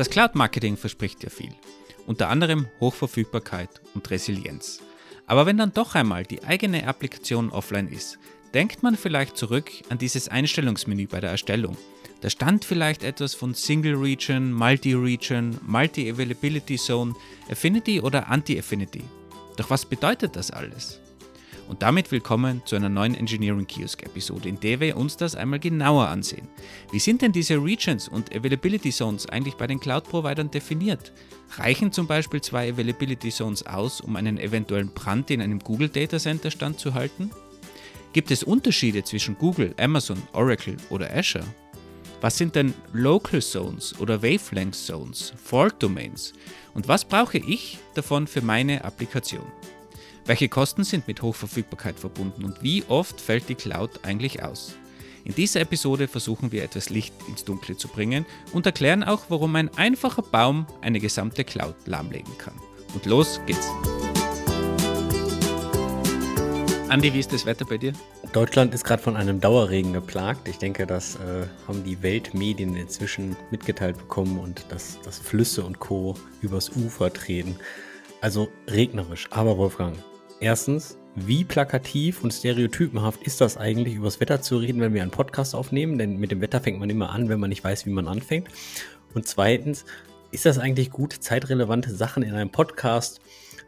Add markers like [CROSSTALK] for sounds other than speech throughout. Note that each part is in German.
Das Cloud-Marketing verspricht ja viel. Unter anderem Hochverfügbarkeit und Resilienz. Aber wenn dann doch einmal die eigene Applikation offline ist, denkt man vielleicht zurück an dieses Einstellungsmenü bei der Erstellung. Da stand vielleicht etwas von Single Region, Multi-Region, Multi-Availability Zone, Affinity oder Anti-Affinity. Doch was bedeutet das alles? Und damit willkommen zu einer neuen Engineering Kiosk Episode, in der wir uns das einmal genauer ansehen. Wie sind denn diese Regions und Availability Zones eigentlich bei den Cloud-Providern definiert? Reichen zum Beispiel zwei Availability Zones aus, um einen eventuellen Brand in einem Google Data Center standzuhalten? Gibt es Unterschiede zwischen Google, Amazon, Oracle oder Azure? Was sind denn Local Zones oder Wavelength Zones, Fault Domains? Und was brauche ich davon für meine Applikation? Welche Kosten sind mit Hochverfügbarkeit verbunden und wie oft fällt die Cloud eigentlich aus? In dieser Episode versuchen wir etwas Licht ins Dunkle zu bringen und erklären auch, warum ein einfacher Baum eine gesamte Cloud lahmlegen kann. Und los geht's! Andi, wie ist das Wetter bei dir? Deutschland ist gerade von einem Dauerregen geplagt. Ich denke, das äh, haben die Weltmedien inzwischen mitgeteilt bekommen und dass, dass Flüsse und Co. übers Ufer treten. Also regnerisch. Aber Wolfgang, Erstens, wie plakativ und stereotypenhaft ist das eigentlich, über das Wetter zu reden, wenn wir einen Podcast aufnehmen? Denn mit dem Wetter fängt man immer an, wenn man nicht weiß, wie man anfängt. Und zweitens, ist das eigentlich gut, zeitrelevante Sachen in einem Podcast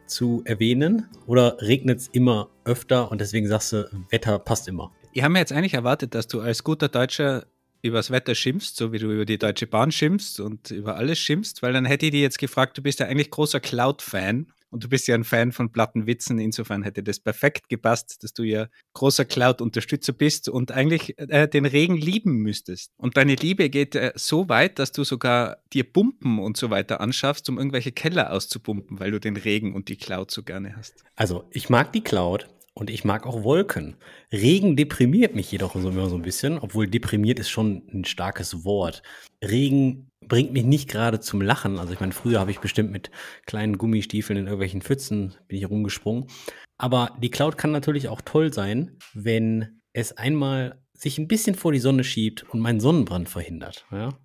zu erwähnen? Oder regnet es immer öfter und deswegen sagst du, Wetter passt immer? Ich habe mir jetzt eigentlich erwartet, dass du als guter Deutscher über das Wetter schimpfst, so wie du über die Deutsche Bahn schimpfst und über alles schimpfst, weil dann hätte ich dir jetzt gefragt, du bist ja eigentlich großer Cloud-Fan und du bist ja ein Fan von platten Witzen. Insofern hätte das perfekt gepasst, dass du ja großer Cloud-Unterstützer bist und eigentlich äh, den Regen lieben müsstest. Und deine Liebe geht äh, so weit, dass du sogar dir Pumpen und so weiter anschaffst, um irgendwelche Keller auszupumpen, weil du den Regen und die Cloud so gerne hast. Also, ich mag die Cloud. Und ich mag auch Wolken. Regen deprimiert mich jedoch immer so ein bisschen, obwohl deprimiert ist schon ein starkes Wort. Regen bringt mich nicht gerade zum Lachen. Also ich meine, früher habe ich bestimmt mit kleinen Gummistiefeln in irgendwelchen Pfützen bin ich rumgesprungen. Aber die Cloud kann natürlich auch toll sein, wenn es einmal sich ein bisschen vor die Sonne schiebt und meinen Sonnenbrand verhindert. Ja?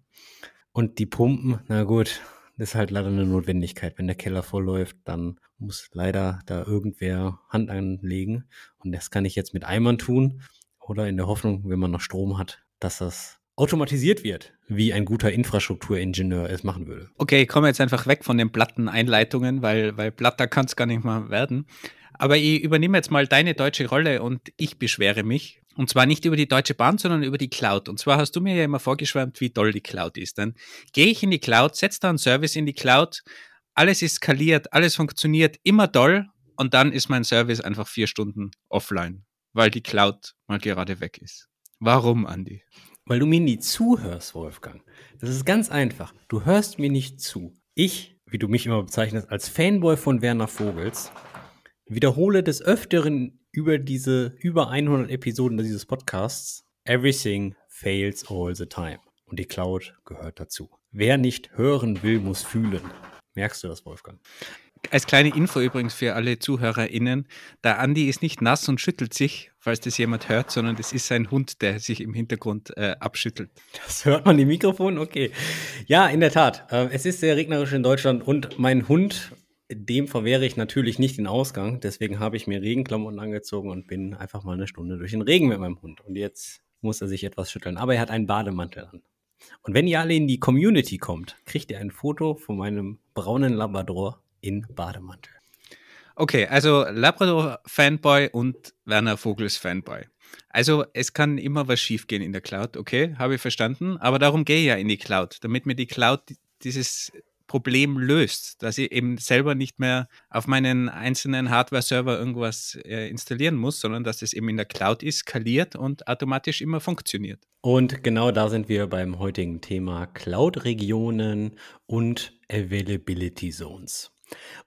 Und die Pumpen, na gut, ist halt leider eine Notwendigkeit. Wenn der Keller vorläuft, dann muss leider da irgendwer Hand anlegen. Und das kann ich jetzt mit Eimern tun oder in der Hoffnung, wenn man noch Strom hat, dass das automatisiert wird, wie ein guter Infrastrukturingenieur es machen würde. Okay, ich komme jetzt einfach weg von den platten Einleitungen, weil, weil platter kann es gar nicht mehr werden. Aber ich übernehme jetzt mal deine deutsche Rolle und ich beschwere mich. Und zwar nicht über die Deutsche Bahn, sondern über die Cloud. Und zwar hast du mir ja immer vorgeschwärmt, wie toll die Cloud ist. Dann gehe ich in die Cloud, setze da einen Service in die Cloud, alles ist skaliert, alles funktioniert immer toll und dann ist mein Service einfach vier Stunden offline, weil die Cloud mal gerade weg ist. Warum, Andi? Weil du mir nie zuhörst, Wolfgang. Das ist ganz einfach. Du hörst mir nicht zu. Ich, wie du mich immer bezeichnest, als Fanboy von Werner Vogels, wiederhole des Öfteren über diese über 100 Episoden dieses Podcasts, everything fails all the time. Und die Cloud gehört dazu. Wer nicht hören will, muss fühlen. Merkst du das, Wolfgang? Als kleine Info übrigens für alle ZuhörerInnen: Der Andi ist nicht nass und schüttelt sich, falls das jemand hört, sondern das ist sein Hund, der sich im Hintergrund äh, abschüttelt. Das hört man im Mikrofon? Okay. Ja, in der Tat. Äh, es ist sehr regnerisch in Deutschland und mein Hund dem verwehre ich natürlich nicht den Ausgang. Deswegen habe ich mir Regenklamotten angezogen und bin einfach mal eine Stunde durch den Regen mit meinem Hund. Und jetzt muss er sich etwas schütteln. Aber er hat einen Bademantel an. Und wenn ihr alle in die Community kommt, kriegt ihr ein Foto von meinem braunen Labrador in Bademantel. Okay, also Labrador-Fanboy und Werner Vogels-Fanboy. Also es kann immer was schiefgehen in der Cloud, okay, habe ich verstanden. Aber darum gehe ich ja in die Cloud, damit mir die Cloud dieses Problem löst, dass ich eben selber nicht mehr auf meinen einzelnen Hardware-Server irgendwas äh, installieren muss, sondern dass es eben in der Cloud ist, skaliert und automatisch immer funktioniert. Und genau da sind wir beim heutigen Thema Cloud-Regionen und Availability Zones.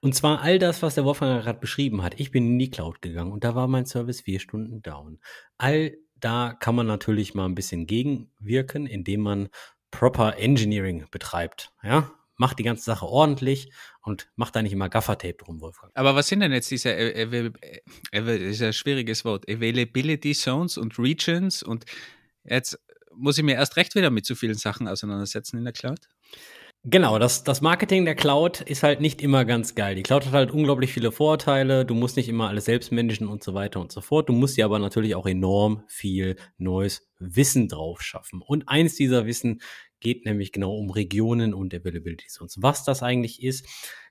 Und zwar all das, was der Wolfgang gerade beschrieben hat. Ich bin in die Cloud gegangen und da war mein Service vier Stunden down. All da kann man natürlich mal ein bisschen gegenwirken, indem man proper Engineering betreibt. Ja, mach die ganze Sache ordentlich und mach da nicht immer Gaffertape drum, Wolfgang. Aber was sind denn jetzt diese, e-, e-, e-, das ist ein schwieriges Wort, Availability Zones und Regions und jetzt muss ich mir erst recht wieder mit so vielen Sachen auseinandersetzen in der Cloud? Genau, das, das Marketing der Cloud ist halt nicht immer ganz geil. Die Cloud hat halt unglaublich viele Vorteile. Du musst nicht immer alles selbst managen und so weiter und so fort. Du musst dir aber natürlich auch enorm viel neues Wissen drauf schaffen. Und eins dieser Wissen geht nämlich genau um Regionen und Availability Zones. Was das eigentlich ist,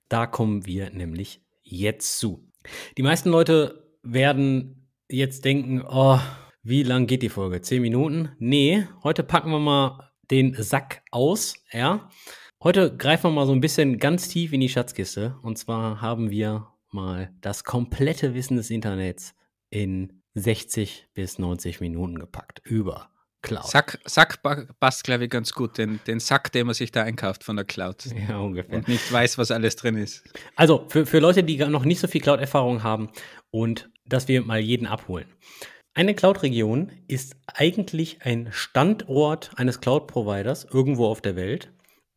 da kommen wir nämlich jetzt zu. Die meisten Leute werden jetzt denken, oh, wie lang geht die Folge? Zehn Minuten? Nee, heute packen wir mal den Sack aus, ja. Heute greifen wir mal so ein bisschen ganz tief in die Schatzkiste. Und zwar haben wir mal das komplette Wissen des Internets in 60 bis 90 Minuten gepackt. Über Cloud. Sack, Sack passt, glaube ich, ganz gut. Den, den Sack, den man sich da einkauft von der Cloud. [LAUGHS] Ja, ungefähr. Und nicht weiß, was alles drin ist. Also, für, für Leute, die noch nicht so viel Cloud-Erfahrung haben und dass wir mal jeden abholen. Eine Cloud-Region ist eigentlich ein Standort eines Cloud-Providers irgendwo auf der Welt.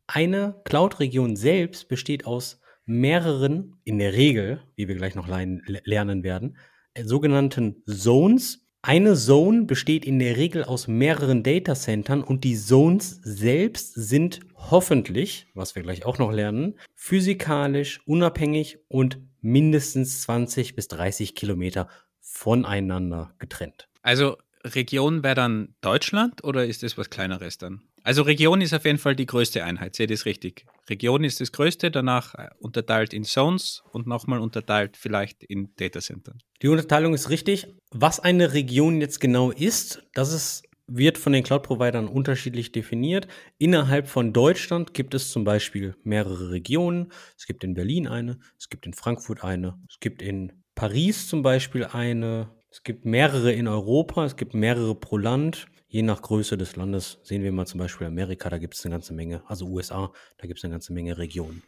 Eine Cloud-Region selbst besteht aus mehreren, in der Regel, wie wir gleich noch lernen werden, äh, sogenannten Zones eine Zone besteht in der Regel aus mehreren Datacentern und die Zones selbst sind hoffentlich, was wir gleich auch noch lernen, physikalisch unabhängig und mindestens 20 bis 30 Kilometer voneinander getrennt. Also Region wäre dann Deutschland oder ist das was kleineres dann? Also Region ist auf jeden Fall die größte Einheit, seht ihr es richtig. Region ist das größte, danach äh, unterteilt in Zones und nochmal unterteilt vielleicht in Datacentern. Die Unterteilung ist richtig. Was eine Region jetzt genau ist, das ist wird von den Cloud-Providern unterschiedlich definiert. Innerhalb von Deutschland gibt es zum Beispiel mehrere Regionen. Es gibt in Berlin eine, es gibt in Frankfurt eine, es gibt in Paris zum Beispiel eine, es gibt mehrere in Europa, es gibt mehrere pro Land je nach Größe des Landes, sehen wir mal zum Beispiel Amerika, da gibt es eine ganze Menge, also USA, da gibt es eine ganze Menge Regionen.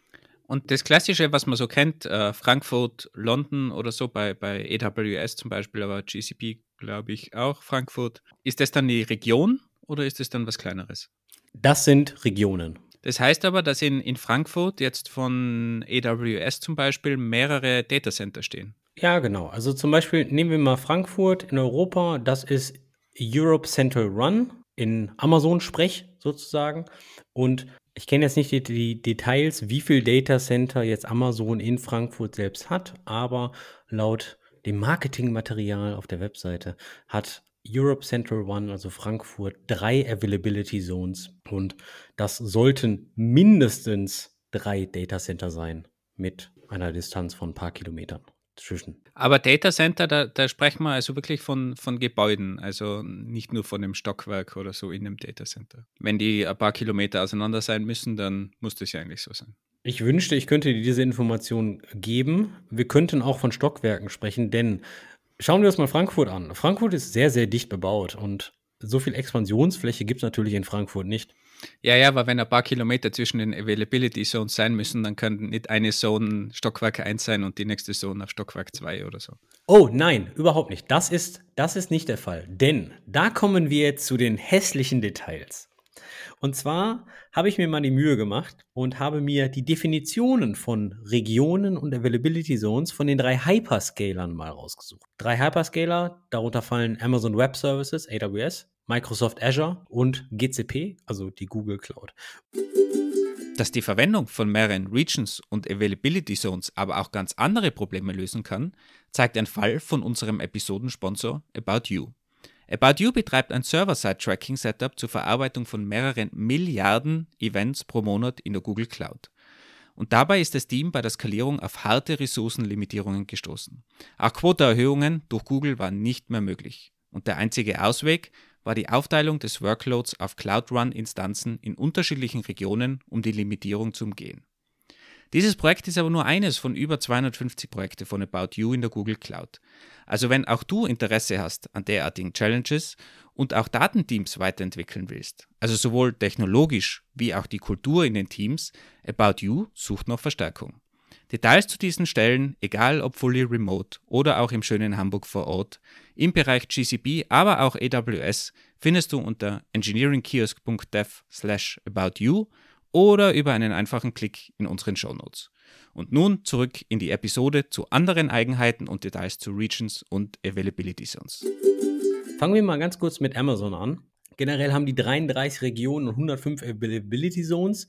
Und das Klassische, was man so kennt, äh, Frankfurt, London oder so, bei, bei AWS zum Beispiel, aber GCP glaube ich auch, Frankfurt, ist das dann die Region oder ist das dann was Kleineres? Das sind Regionen. Das heißt aber, dass in, in Frankfurt jetzt von AWS zum Beispiel mehrere Datacenter stehen. Ja, genau. Also zum Beispiel nehmen wir mal Frankfurt in Europa. Das ist Europe Central Run in Amazon-Sprech sozusagen. Und ich kenne jetzt nicht die, die, Details, wie viel Data Center jetzt Amazon in Frankfurt selbst hat, aber laut dem Marketingmaterial auf der Webseite hat Europe Central One, also Frankfurt, drei Availability Zones und das sollten mindestens drei Data Center sein mit einer Distanz von ein paar Kilometern zwischen. Aber Data Center, da, da, sprechen wir also wirklich von, von Gebäuden, also nicht nur von einem Stockwerk oder so in einem Data Center. Wenn die ein paar Kilometer auseinander sein müssen, dann muss das ja eigentlich so sein. Ich wünschte, ich könnte dir diese Information geben. Wir könnten auch von Stockwerken sprechen, denn schauen wir uns mal Frankfurt an. Frankfurt ist sehr, sehr dicht bebaut und so viel Expansionsfläche gibt es natürlich in Frankfurt nicht. Ja, ja, aber wenn ein paar Kilometer zwischen den Availability Zones sein müssen, dann kann nicht eine Zone Stockwerk 1 sein und die nächste Zone auf Stockwerk 2 oder so. Oh nein, überhaupt nicht. Das ist, das ist nicht der Fall. Denn da kommen wir zu den hässlichen Details. Und zwar habe ich mir mal die Mühe gemacht und habe mir die Definitionen von Regionen und Availability Zones von den drei Hyperscalern mal rausgesucht. Drei Hyperscaler, darunter fallen Amazon Web Services, AWS, Microsoft Azure und GCP, also die Google Cloud. Dass die Verwendung von mehreren Regions und Availability Zones aber auch ganz andere Probleme lösen kann, zeigt ein Fall von unserem Episodensponsor About You. About You betreibt ein Server-Side-Tracking-Setup zur Verarbeitung von mehreren Milliarden Events pro Monat in der Google Cloud. Und dabei ist das Team bei der Skalierung auf harte Ressourcenlimitierungen gestoßen. Auch Quoteerhöhungen durch Google waren nicht mehr möglich. Und der einzige Ausweg, war die Aufteilung des Workloads auf Cloud Run-Instanzen in unterschiedlichen Regionen, um die Limitierung zu umgehen. Dieses Projekt ist aber nur eines von über 250 Projekten von About You in der Google Cloud. Also wenn auch du Interesse hast an derartigen Challenges und auch Datenteams weiterentwickeln willst, also sowohl technologisch wie auch die Kultur in den Teams, About You sucht noch Verstärkung. Details zu diesen Stellen, egal ob fully remote oder auch im schönen Hamburg vor Ort, im Bereich GCP, aber auch AWS, findest du unter engineeringkiosk.dev slash about you oder über einen einfachen Klick in unseren Shownotes. Und nun zurück in die Episode zu anderen Eigenheiten und Details zu Regions und Availability Zones. Fangen wir mal ganz kurz mit Amazon an. Generell haben die 33 Regionen und 105 Availability Zones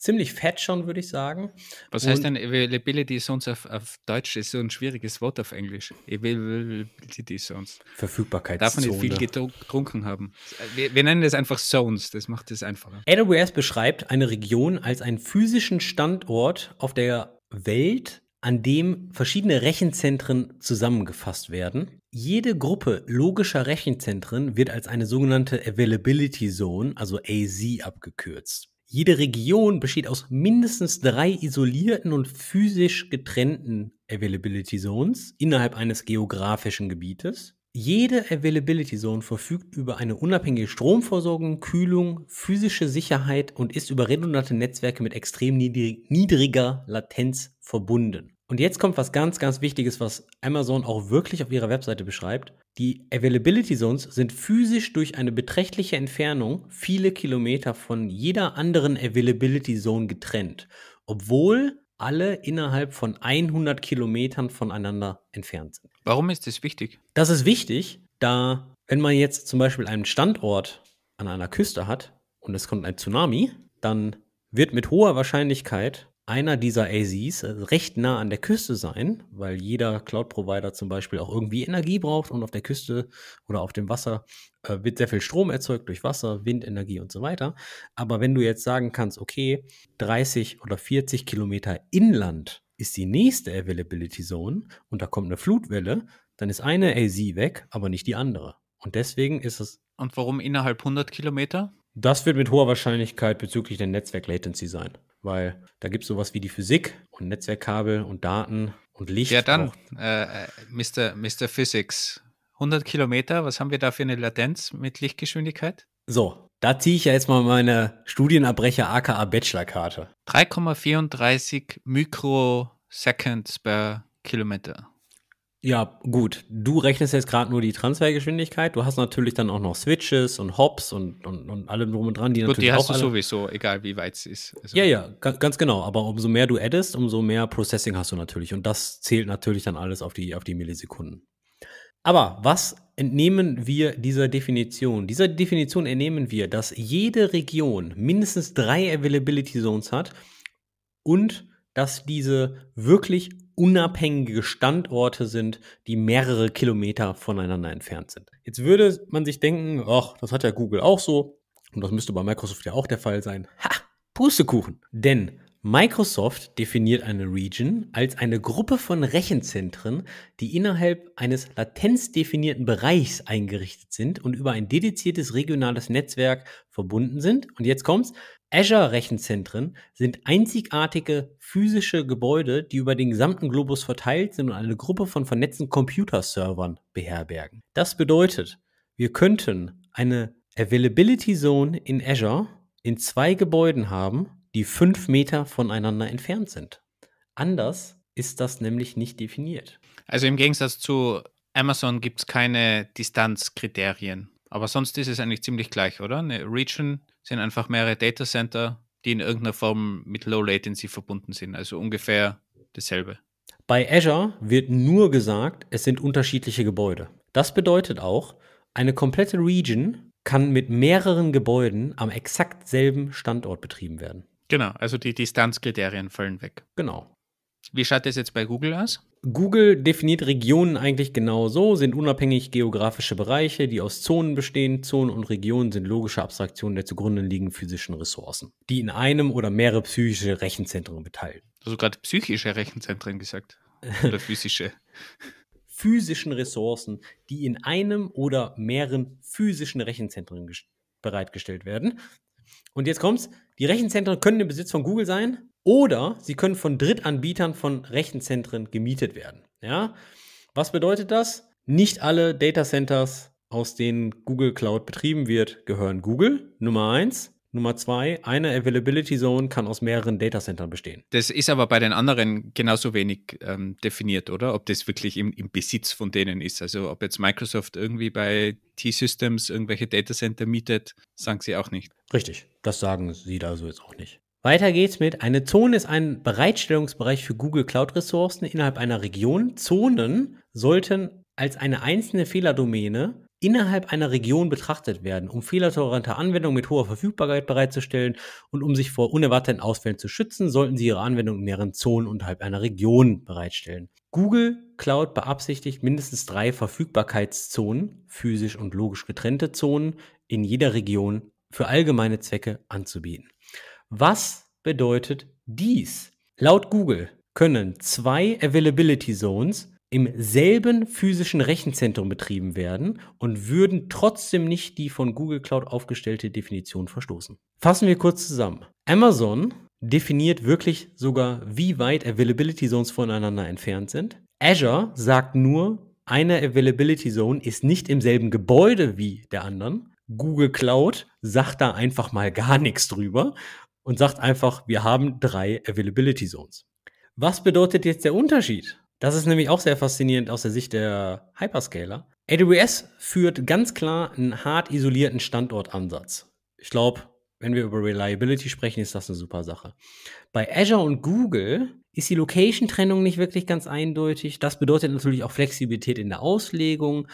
ziemlich fett schon, würde ich sagen. Was heißt denn Availability Zones auf, auf Deutsch? Ist so ein schwieriges Wort auf Englisch. Availability Zones. Verfügbarkeitszone. Darf man nicht viel getrunken haben. Wir, wir nennen das einfach Zones, das macht es einfacher. AWS beschreibt eine Region als einen physischen Standort auf der Welt, an dem verschiedene Rechenzentren zusammengefasst werden. Jede Gruppe logischer Rechenzentren wird als eine sogenannte Availability Zone, also AZ, abgekürzt. Jede Region besteht aus mindestens drei isolierten und physisch getrennten Availability Zones innerhalb eines geografischen Gebietes. Jede Availability Zone verfügt über eine unabhängige Stromversorgung, Kühlung, physische Sicherheit und ist über redundante Netzwerke mit extrem niedriger Latenz verbunden. Und jetzt kommt was ganz, ganz Wichtiges, was Amazon auch wirklich auf ihrer Webseite beschreibt. Die Availability Zones sind physisch durch eine beträchtliche Entfernung viele Kilometer von jeder anderen Availability Zone getrennt, obwohl alle innerhalb von 100 Kilometern voneinander entfernt sind. Warum ist das wichtig? Das ist wichtig, da wenn man jetzt zum Beispiel einen Standort an einer Küste hat und es kommt ein Tsunami, dann wird mit hoher Wahrscheinlichkeit einer dieser AZs also recht nah an der Küste sein, weil jeder Cloud-Provider zum Beispiel auch irgendwie Energie braucht und auf der Küste oder auf dem Wasser äh, wird sehr viel Strom erzeugt durch Wasser, Windenergie und so weiter. Aber wenn du jetzt sagen kannst, okay, 30 oder 40 Kilometer inland ist die nächste Availability Zone und da kommt eine Flutwelle, dann ist eine AZ weg, aber nicht die andere. Und deswegen ist es. Und warum innerhalb 100 Kilometer? Das wird mit hoher Wahrscheinlichkeit bezüglich der Netzwerk-Latency sein weil da gibt es sowas wie die Physik und Netzwerkkabel und Daten und Licht. Ja, dann, äh, äh Mr. Mr. Physics, 100 Kilometer, was haben wir da für eine Latenz mit Lichtgeschwindigkeit? So, da ziehe ich ja jetzt mal meine Studienabbrecher aka Bachelorkarte. 3,34 Mikroseconds per Kilometer. Ja, gut. Du rechnest jetzt gerade nur die Transfergeschwindigkeit. Du hast natürlich dann auch noch Switches und Hops und, und, und allem drum und dran, die gut, natürlich. Die hast auch du sowieso, egal wie weit es ist. Also ja, ja, ganz genau. Aber umso mehr du addest, umso mehr Processing hast du natürlich. Und das zählt natürlich dann alles auf die, auf die Millisekunden. Aber was entnehmen wir dieser Definition? Dieser Definition entnehmen wir, dass jede Region mindestens drei Availability Zones hat und dass diese wirklich unabhängige Standorte sind, die mehrere Kilometer voneinander entfernt sind. Jetzt würde man sich denken, ach, das hat ja Google auch so und das müsste bei Microsoft ja auch der Fall sein. Ha, Pustekuchen. Denn Microsoft definiert eine Region als eine Gruppe von Rechenzentren, die innerhalb eines latenzdefinierten Bereichs eingerichtet sind und über ein dediziertes regionales Netzwerk verbunden sind. Und jetzt kommt's, Azure-Rechenzentren sind einzigartige physische Gebäude, die über den gesamten Globus verteilt sind und eine Gruppe von vernetzten Computerservern beherbergen. Das bedeutet, wir könnten eine Availability Zone in Azure in zwei Gebäuden haben, die fünf Meter voneinander entfernt sind. Anders ist das nämlich nicht definiert. Also im Gegensatz zu Amazon gibt es keine Distanzkriterien. Aber sonst ist es eigentlich ziemlich gleich, oder? Eine Region sind einfach mehrere Data Center, die in irgendeiner Form mit Low Latency verbunden sind. Also ungefähr dasselbe. Bei Azure wird nur gesagt, es sind unterschiedliche Gebäude. Das bedeutet auch, eine komplette Region kann mit mehreren Gebäuden am exakt selben Standort betrieben werden. Genau, also die Distanzkriterien fallen weg. Genau. Wie schaut das jetzt bei Google aus? Google definiert Regionen eigentlich genau so, sind unabhängig geografische Bereiche, die aus Zonen bestehen. Zonen und Regionen sind logische Abstraktionen der zugrunde liegenden physischen Ressourcen, die in einem oder mehrere psychische Rechenzentren beteilen. Also gerade psychische Rechenzentren gesagt. [LAUGHS] Oder physische. physischen Ressourcen, die in einem oder mehreren physischen Rechenzentren bereitgestellt werden. Und jetzt kommt's. Die Rechenzentren können im Besitz von Google sein, oder sie können von Drittanbietern von Rechenzentren gemietet werden. Ja? Was bedeutet das? Nicht alle Data Centers, aus denen Google Cloud betrieben wird, gehören Google. Nummer eins. Nummer zwei, eine Availability Zone kann aus mehreren Datacentern bestehen. Das ist aber bei den anderen genauso wenig ähm, definiert, oder? Ob das wirklich im, im, Besitz von denen ist. Also ob jetzt Microsoft irgendwie bei T-Systems irgendwelche Datacenter mietet, sagen sie auch nicht. Richtig, das sagen sie da so jetzt auch nicht. Weiter geht's mit, eine Zone ist ein Bereitstellungsbereich für Google Cloud-Ressourcen innerhalb einer Region. Zonen sollten als eine einzelne Fehlerdomäne innerhalb einer Region betrachtet werden, um fehlertolerante Anwendungen mit hoher Verfügbarkeit bereitzustellen und um sich vor unerwarteten Ausfällen zu schützen, sollten Sie Ihre Anwendung in mehreren Zonen unterhalb einer Region bereitstellen. Google Cloud beabsichtigt mindestens drei Verfügbarkeitszonen, physisch und logisch getrennte Zonen, in jeder Region für allgemeine Zwecke anzubieten. Was bedeutet dies? Laut Google können zwei Availability Zones im selben physischen Rechenzentrum betrieben werden und würden trotzdem nicht die von Google Cloud aufgestellte Definition verstoßen. Fassen wir kurz zusammen. Amazon definiert wirklich sogar, wie weit Availability Zones voneinander entfernt sind. Azure sagt nur, eine Availability Zone ist nicht im selben Gebäude wie der anderen. Google Cloud sagt da einfach mal gar nichts drüber, und sagt einfach, wir haben drei Availability Zones. Was bedeutet jetzt der Unterschied? Das ist nämlich auch sehr faszinierend aus der Sicht der Hyperscaler. AWS führt ganz klar einen hart isolierten Standortansatz. Ich glaube, wenn wir über Reliability sprechen, ist das eine super Sache. Bei Azure und Google ist die Location-Trennung nicht wirklich ganz eindeutig. Das bedeutet natürlich auch Flexibilität in der Auslegung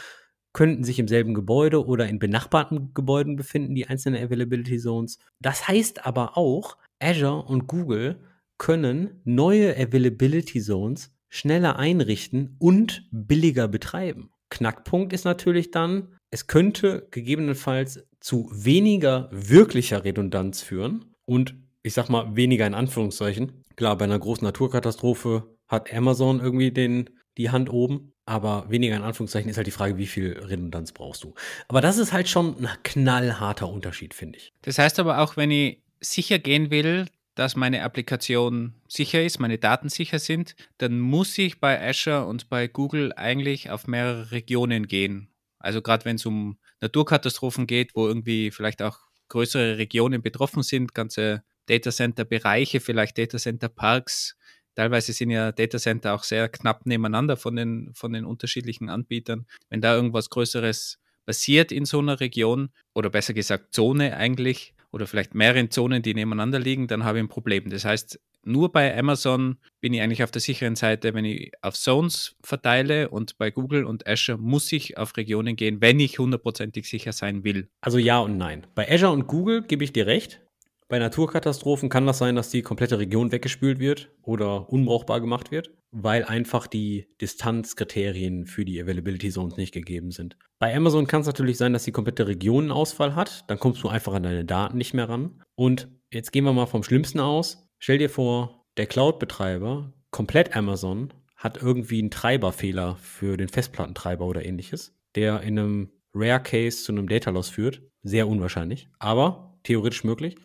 könnten sich im selben Gebäude oder in benachbarten Gebäuden befinden, die einzelnen Availability Zones. Das heißt aber auch, Azure und Google können neue Availability Zones schneller einrichten und billiger betreiben. Knackpunkt ist natürlich dann, es könnte gegebenenfalls zu weniger wirklicher Redundanz führen und ich sag mal weniger in Anführungszeichen. Klar, bei einer großen Naturkatastrophe hat Amazon irgendwie den, die Hand oben, aber weniger in Anführungszeichen ist halt die Frage, wie viel Redundanz brauchst du. Aber das ist halt schon ein knallharter Unterschied, finde ich. Das heißt aber auch, wenn ich sicher gehen will, dass meine Applikation sicher ist, meine Daten sicher sind, dann muss ich bei Azure und bei Google eigentlich auf mehrere Regionen gehen. Also gerade wenn es um Naturkatastrophen geht, wo irgendwie vielleicht auch größere Regionen betroffen sind, ganze Datacenter-Bereiche, vielleicht Datacenter-Parks, teilweise sind ja Datacenter auch sehr knapp nebeneinander von den, von den unterschiedlichen Anbietern. Wenn da irgendwas Größeres passiert in so einer Region oder besser gesagt Zone eigentlich oder vielleicht mehreren Zonen, die nebeneinander liegen, dann habe ich ein Problem. Das heißt, nur bei Amazon bin ich eigentlich auf der sicheren Seite, wenn ich auf Zones verteile und bei Google und Azure muss ich auf Regionen gehen, wenn ich hundertprozentig sicher sein will. Also ja und nein. Bei Azure und Google gebe ich dir recht. Bei Naturkatastrophen kann das sein, dass die komplette Region weggespült wird oder unbrauchbar gemacht wird, weil einfach die Distanzkriterien für die Availability Zones nicht gegeben sind. Bei Amazon kann es natürlich sein, dass die komplette Region einen Ausfall hat, dann kommst du einfach an deine Daten nicht mehr ran. Und jetzt gehen wir mal vom Schlimmsten aus. Stell dir vor, der Cloud-Betreiber, komplett Amazon, hat irgendwie einen Treiberfehler für den Festplattentreiber oder ähnliches, der in einem Rare Case zu einem Data Loss führt. Sehr unwahrscheinlich, aber theoretisch möglich.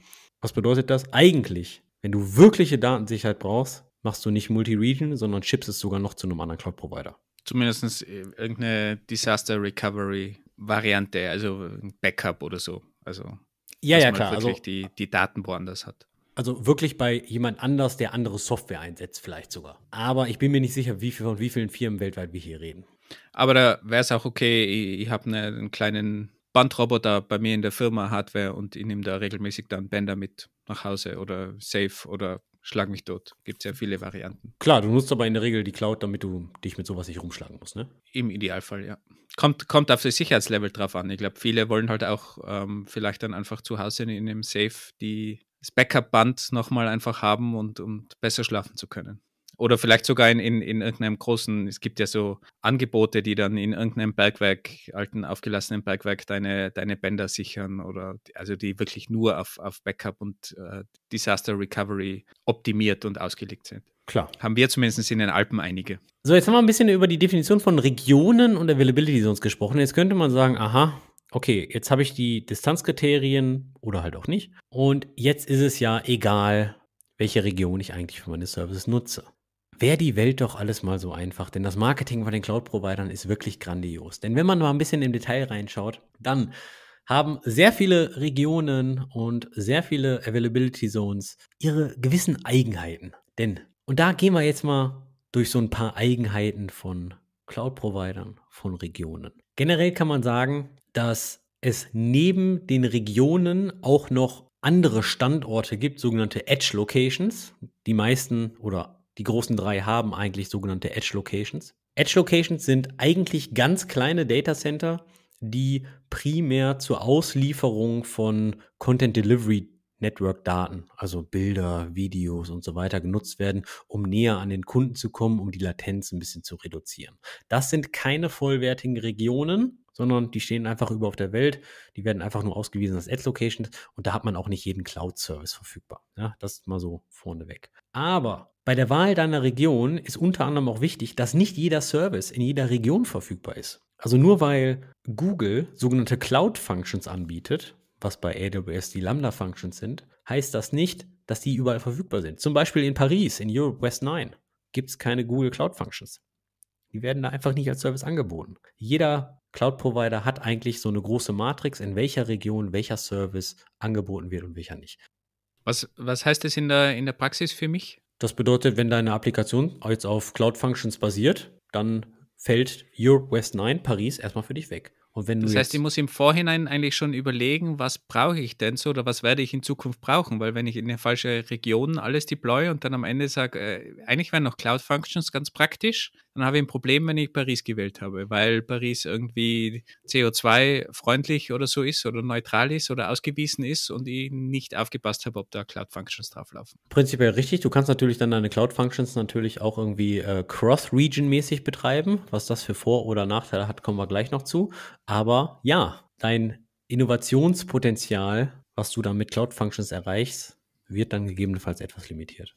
Was bedeutet das? Eigentlich, wenn du wirkliche Datensicherheit brauchst, machst du nicht Multi-Region, sondern schippst es sogar noch zu einem anderen Cloud-Provider. Zumindest äh, irgendeine Disaster Recovery-Variante, also ein Backup oder so. Also, ja, dass ja, man klar. Wirklich also, die, die Daten woanders hat. Also wirklich bei jemand anders, der andere Software einsetzt, vielleicht sogar. Aber ich bin mir nicht sicher, wie viel von wie vielen Firmen weltweit wir hier reden. Aber da wäre es auch okay, ich, ich habe ne, einen kleinen Bandroboter bei mir in der Firma Hardware und ich nehme da regelmäßig dann Bänder mit nach Hause oder Safe oder Schlag mich tot. Gibt ja viele Varianten. Klar, du nutzt aber in der Regel die Cloud, damit du dich mit sowas nicht rumschlagen musst, ne? Im Idealfall, ja. Kommt, kommt auf das Sicherheitslevel drauf an. Ich glaube, viele wollen halt auch ähm, vielleicht dann einfach zu Hause in, dem Safe die, das Backup-Band nochmal einfach haben und um besser schlafen zu können. Oder vielleicht sogar in, in, in irgendeinem großen, es gibt ja so Angebote, die dann in irgendeinem Bergwerk, alten aufgelassenen Bergwerk, deine, deine Bänder sichern oder also die wirklich nur auf, auf Backup und äh, Disaster Recovery optimiert und ausgelegt sind. Klar. Haben wir zumindest in den Alpen einige. So, jetzt haben wir ein bisschen über die Definition von Regionen und Availability sonst gesprochen. Jetzt könnte man sagen, aha, okay, jetzt habe ich die Distanzkriterien oder halt auch nicht. Und jetzt ist es ja egal, welche Region ich eigentlich für meine Services nutze wäre die Welt doch alles mal so einfach, denn das Marketing von den Cloud-Providern ist wirklich grandios. Denn wenn man mal ein bisschen im Detail reinschaut, dann haben sehr viele Regionen und sehr viele Availability Zones ihre gewissen Eigenheiten. Denn, und da gehen wir jetzt mal durch so ein paar Eigenheiten von Cloud-Providern, von Regionen. Generell kann man sagen, dass es neben den Regionen auch noch andere Standorte gibt, sogenannte Edge Locations. Die meisten oder die großen drei haben eigentlich sogenannte Edge Locations. Edge Locations sind eigentlich ganz kleine Data Center, die primär zur Auslieferung von Content Delivery Network Daten, also Bilder, Videos und so weiter genutzt werden, um näher an den Kunden zu kommen, um die Latenz ein bisschen zu reduzieren. Das sind keine vollwertigen Regionen, sondern die stehen einfach über auf der Welt. Die werden einfach nur ausgewiesen als Edge Locations und da hat man auch nicht jeden Cloud Service verfügbar. Ja, das ist mal so vorneweg. Aber bei der Wahl deiner Region ist unter anderem auch wichtig, dass nicht jeder Service in jeder Region verfügbar ist. Also nur weil Google sogenannte Cloud Functions anbietet, was bei AWS die Lambda Functions sind, heißt das nicht, dass die überall verfügbar sind. Zum Beispiel in Paris, in Europe West 9, gibt es keine Google Cloud Functions. Die werden da einfach nicht als Service angeboten. Jeder Cloud-Provider hat eigentlich so eine große Matrix, in welcher Region welcher Service angeboten wird und welcher nicht. Was, was heißt das in der, in der Praxis für mich? Das bedeutet, wenn deine Applikation jetzt auf Cloud Functions basiert, dann fällt Your West 9 Paris erstmal für dich weg. Und wenn das heißt, ich muss im Vorhinein eigentlich schon überlegen, was brauche ich denn so oder was werde ich in Zukunft brauchen? Weil wenn ich in eine falsche Region alles deploy und dann am Ende sage, äh, eigentlich wären noch Cloud Functions ganz praktisch, dann habe ich ein Problem, wenn ich Paris gewählt habe, weil Paris irgendwie CO2-freundlich oder so ist oder neutral ist oder ausgewiesen ist und ich nicht aufgepasst habe, ob da Cloud Functions drauflaufen. Prinzipiell richtig. Du kannst natürlich dann deine Cloud Functions natürlich auch irgendwie äh, cross-region-mäßig betreiben. Was das für Vor- oder Nachteile hat, kommen wir gleich noch zu. Aber ja, dein Innovationspotenzial, was du da mit Cloud Functions erreichst, wird dann gegebenenfalls etwas limitiert.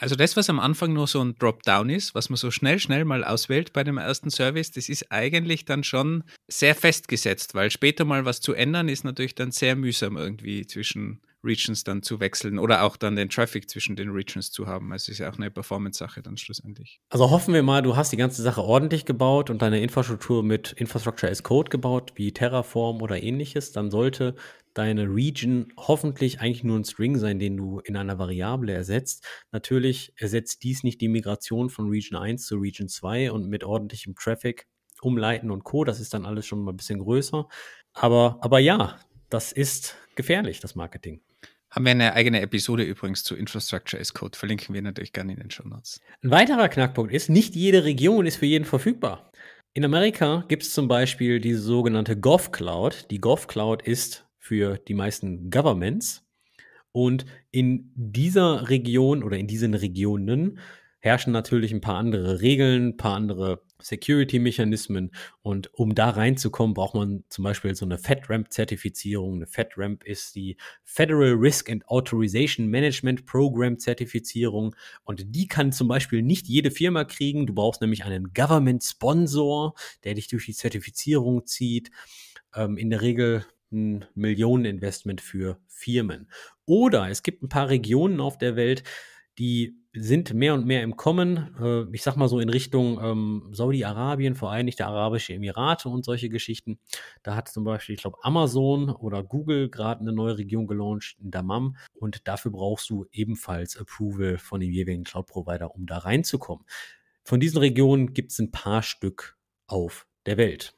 Also das, was am Anfang nur so ein Dropdown ist, was man so schnell, schnell mal auswählt bei dem ersten Service, das ist eigentlich dann schon sehr festgesetzt, weil später mal was zu ändern ist natürlich dann sehr mühsam irgendwie zwischen Regions dann zu wechseln oder auch dann den Traffic zwischen den Regions zu haben. Also es ist ja auch eine Performance-Sache dann schlussendlich. Also hoffen wir mal, du hast die ganze Sache ordentlich gebaut und deine Infrastruktur mit Infrastructure as Code gebaut, wie Terraform oder ähnliches. Dann sollte deine Region hoffentlich eigentlich nur ein String sein, den du in einer Variable ersetzt. Natürlich ersetzt dies nicht die Migration von Region 1 zu Region 2 und mit ordentlichem Traffic umleiten und Co. Das ist dann alles schon mal ein bisschen größer. Aber, aber ja, das ist gefährlich, das Marketing. Haben wir eine eigene Episode übrigens zu Infrastructure as Code. Verlinken wir natürlich gerne in den Show Notes. Ein weiterer Knackpunkt ist, nicht jede Region ist für jeden verfügbar. In Amerika gibt es zum Beispiel diese sogenannte Gov Cloud. Die Gov Cloud ist für die meisten Governments. Und in dieser Region oder in diesen Regionen herrschen natürlich ein paar andere Regeln, ein paar andere Security-Mechanismen. Und um da reinzukommen, braucht man zum Beispiel so eine FedRAMP-Zertifizierung. Eine FedRAMP ist die Federal Risk and Authorization Management Program-Zertifizierung. Und die kann zum Beispiel nicht jede Firma kriegen. Du brauchst nämlich einen Government-Sponsor, der dich durch die Zertifizierung zieht. Ähm, in der Regel ein Millioneninvestment für Firmen. Oder es gibt ein paar Regionen auf der Welt, die sind mehr und mehr im Kommen. Äh, ich sag mal so in Richtung ähm, Saudi-Arabien, Vereinigte Arabische Emirate und solche Geschichten. Da hat zum Beispiel, ich glaube, Amazon oder Google gerade eine neue Region gelauncht in Dammam. Und dafür brauchst du ebenfalls Approval von dem jeweiligen Cloud-Provider, um da reinzukommen. Von diesen Regionen gibt es ein paar Stück auf der Welt.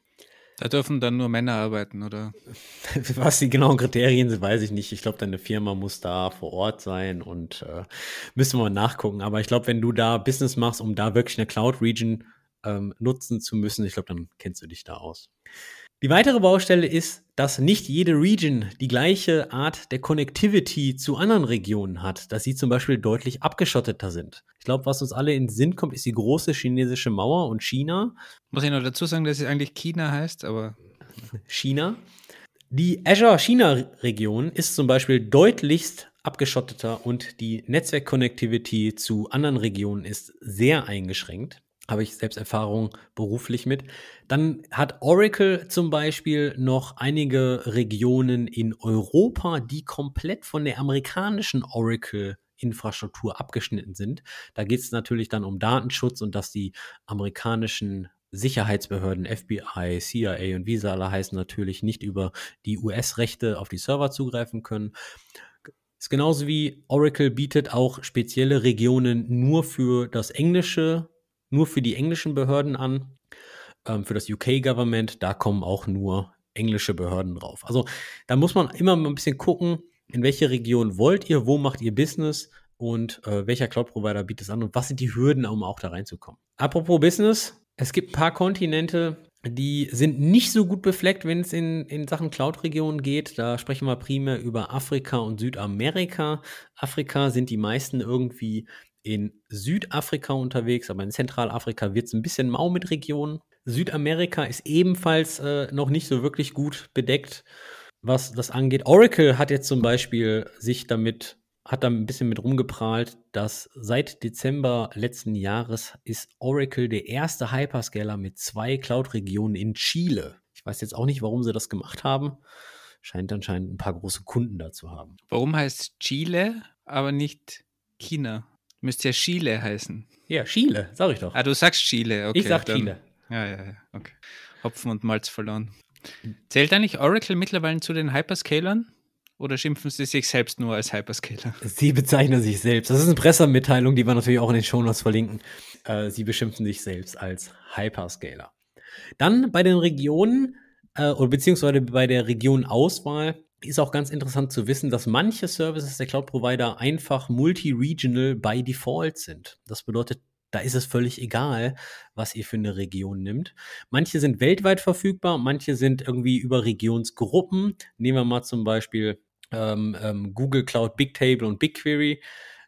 Da dürfen dann nur Männer arbeiten, oder? [LAUGHS] Was die genauen Kriterien sind, weiß ich nicht. Ich glaube, deine Firma muss da vor Ort sein und äh, müssen wir mal nachgucken. Aber ich glaube, wenn du da Business machst, um da wirklich eine Cloud-Region ähm, nutzen zu müssen, ich glaube, dann kennst du dich da aus. Die weitere Baustelle ist, dass nicht jede Region die gleiche Art der Connectivity zu anderen Regionen hat, dass sie zum Beispiel deutlich abgeschotteter sind. Ich glaube, was uns alle in den Sinn kommt, ist die große chinesische Mauer und China. Muss ich noch dazu sagen, dass sie eigentlich China heißt, aber. China. Die Azure China-Region ist zum Beispiel deutlichst abgeschotteter und die Netzwerk-Connectivity zu anderen Regionen ist sehr eingeschränkt habe ich selbst Erfahrung beruflich mit. Dann hat Oracle zum Beispiel noch einige Regionen in Europa, die komplett von der amerikanischen Oracle Infrastruktur abgeschnitten sind. Da geht es natürlich dann um Datenschutz und dass die amerikanischen Sicherheitsbehörden, FBI, CIA und wie sie alle heißen, natürlich nicht über die US-Rechte auf die Server zugreifen können. Ist genauso wie Oracle bietet auch spezielle Regionen nur für das englische nur für die englischen Behörden an. Ähm, für das UK-Government, da kommen auch nur englische Behörden drauf. Also da muss man immer mal ein bisschen gucken, in welche Region wollt ihr, wo macht ihr Business und äh, welcher Cloud-Provider bietet es an und was sind die Hürden, um auch da reinzukommen. Apropos Business, es gibt ein paar Kontinente, die sind nicht so gut befleckt, wenn es in, in Sachen Cloud-Regionen geht. Da sprechen wir primär über Afrika und Südamerika. Afrika sind die meisten irgendwie in Südafrika unterwegs, aber in Zentralafrika wird es ein bisschen mau mit Regionen. Südamerika ist ebenfalls äh, noch nicht so wirklich gut bedeckt, was das angeht. Oracle hat jetzt zum Beispiel sich damit, hat da ein bisschen mit rumgeprahlt, dass seit Dezember letzten Jahres ist Oracle der erste Hyperscaler mit zwei Cloud-Regionen in Chile. Ich weiß jetzt auch nicht, warum sie das gemacht haben. Scheint anscheinend ein paar große Kunden da zu haben. Warum heißt Chile, aber nicht China? Müsste ja Chile heißen. Ja, Chile, sag ich doch. Ah, du sagst Chile, okay. Ich sag dann, Chile. Ja, ja, ja, okay. Hopfen und Malz verloren. Zählt eigentlich Oracle mittlerweile zu den Hyperscalern? Oder schimpfen sie sich selbst nur als Hyperscaler? Sie bezeichnen sich selbst. Das ist eine Pressemitteilung, die wir natürlich auch in den Shownotes verlinken. Äh, sie beschimpfen sich selbst als Hyperscaler. Dann bei den Regionen äh, beziehungsweise bei der Regionauswahl ist auch ganz interessant zu wissen, dass manche Services der Cloud-Provider einfach multi-regional by default sind. Das bedeutet, da ist es völlig egal, was ihr für eine Region nimmt. Manche sind weltweit verfügbar, manche sind irgendwie über Regionsgruppen. Nehmen wir mal zum Beispiel ähm, ähm, Google Cloud Bigtable und BigQuery.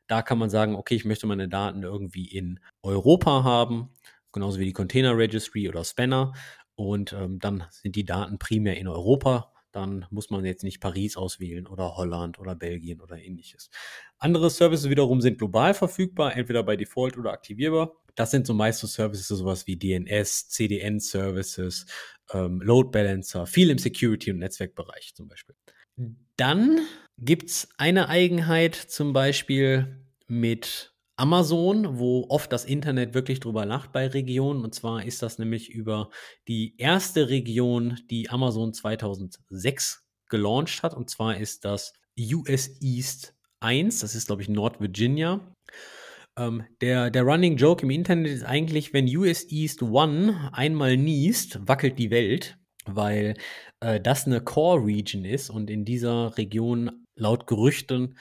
Da kann man sagen, okay, ich möchte meine Daten irgendwie in Europa haben, genauso wie die Container Registry oder Spanner. Und ähm, dann sind die Daten primär in Europa dann muss man jetzt nicht Paris auswählen oder Holland oder Belgien oder ähnliches. Andere Services wiederum sind global verfügbar, entweder bei Default oder aktivierbar. Das sind so meistens Services, sowas wie DNS, CDN-Services, ähm, Load Balancer, viel im Security- und Netzwerkbereich zum Beispiel. Dann gibt es eine Eigenheit zum Beispiel mit Amazon, wo oft das Internet wirklich drüber lacht bei Regionen. Und zwar ist das nämlich über die erste Region, die Amazon 2006 gelauncht hat. Und zwar ist das US East 1. Das ist, glaube ich, Nord Virginia. Ähm, der, der Running Joke im Internet ist eigentlich, wenn US East 1 einmal niest, wackelt die Welt, weil äh, das eine Core Region ist und in dieser Region laut Gerüchten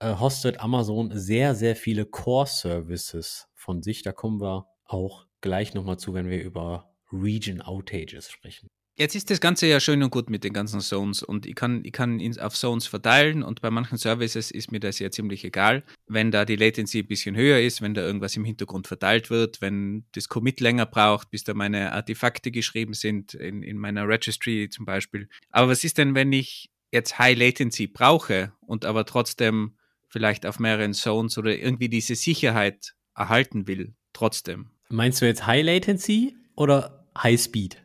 äh, hostet Amazon sehr, sehr viele Core-Services von sich. Da kommen wir auch gleich nochmal zu, wenn wir über Region Outages sprechen. Jetzt ist das Ganze ja schön und gut mit den ganzen Zones und ich kann, ich kann ihn auf Zones verteilen und bei manchen Services ist mir das ja ziemlich egal, wenn da die Latency ein bisschen höher ist, wenn da irgendwas im Hintergrund verteilt wird, wenn das Commit länger braucht, bis da meine Artefakte geschrieben sind, in, in meiner Registry zum Beispiel. Aber was ist denn, wenn ich jetzt High Latency brauche und aber trotzdem vielleicht auf mehreren Zones oder irgendwie diese Sicherheit erhalten will, trotzdem. Meinst du jetzt High Latency oder High Speed?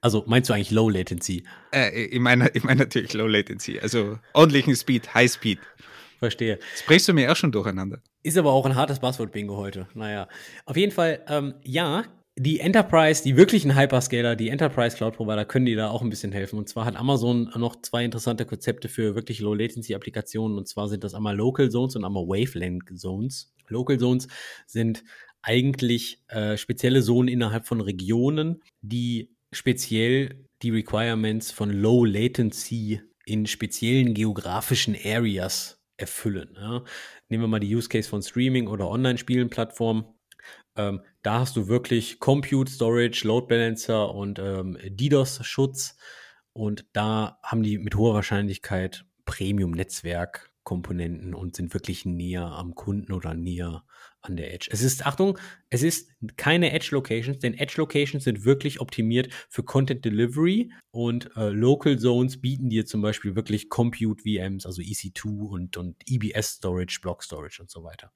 Also meinst du eigentlich Low Latency? Äh, äh ich, meine, ich meine natürlich Low Latency, also ordentlichen Speed, High Speed. Verstehe. Das brichst du mir auch schon durcheinander. Ist aber auch ein hartes passwort bingo heute. Naja. Auf jeden Fall, ähm, ja, die Enterprise, die wirklichen Hyperscaler, die Enterprise Cloud Provider können dir da auch ein bisschen helfen. Und zwar hat Amazon noch zwei interessante Konzepte für wirklich Low Latency Applikationen. Und zwar sind das einmal Local Zones und einmal Wavelength Zones. Local Zones sind eigentlich äh, spezielle Zonen innerhalb von Regionen, die speziell die Requirements von Low Latency in speziellen geografischen Areas erfüllen. Ja. Nehmen wir mal die Use Case von Streaming oder Online-Spielen-Plattformen. Ähm, da hast du wirklich Compute, Storage, Load Balancer und ähm, DDoS-Schutz. Und da haben die mit hoher Wahrscheinlichkeit Premium-Netzwerk-Komponenten und sind wirklich näher am Kunden oder näher an der Edge. Es ist, Achtung, es ist keine Edge Locations, denn Edge Locations sind wirklich optimiert für Content Delivery und äh, Local Zones bieten dir zum Beispiel wirklich Compute VMs, also EC2 und, und EBS Storage, Block Storage und so weiter.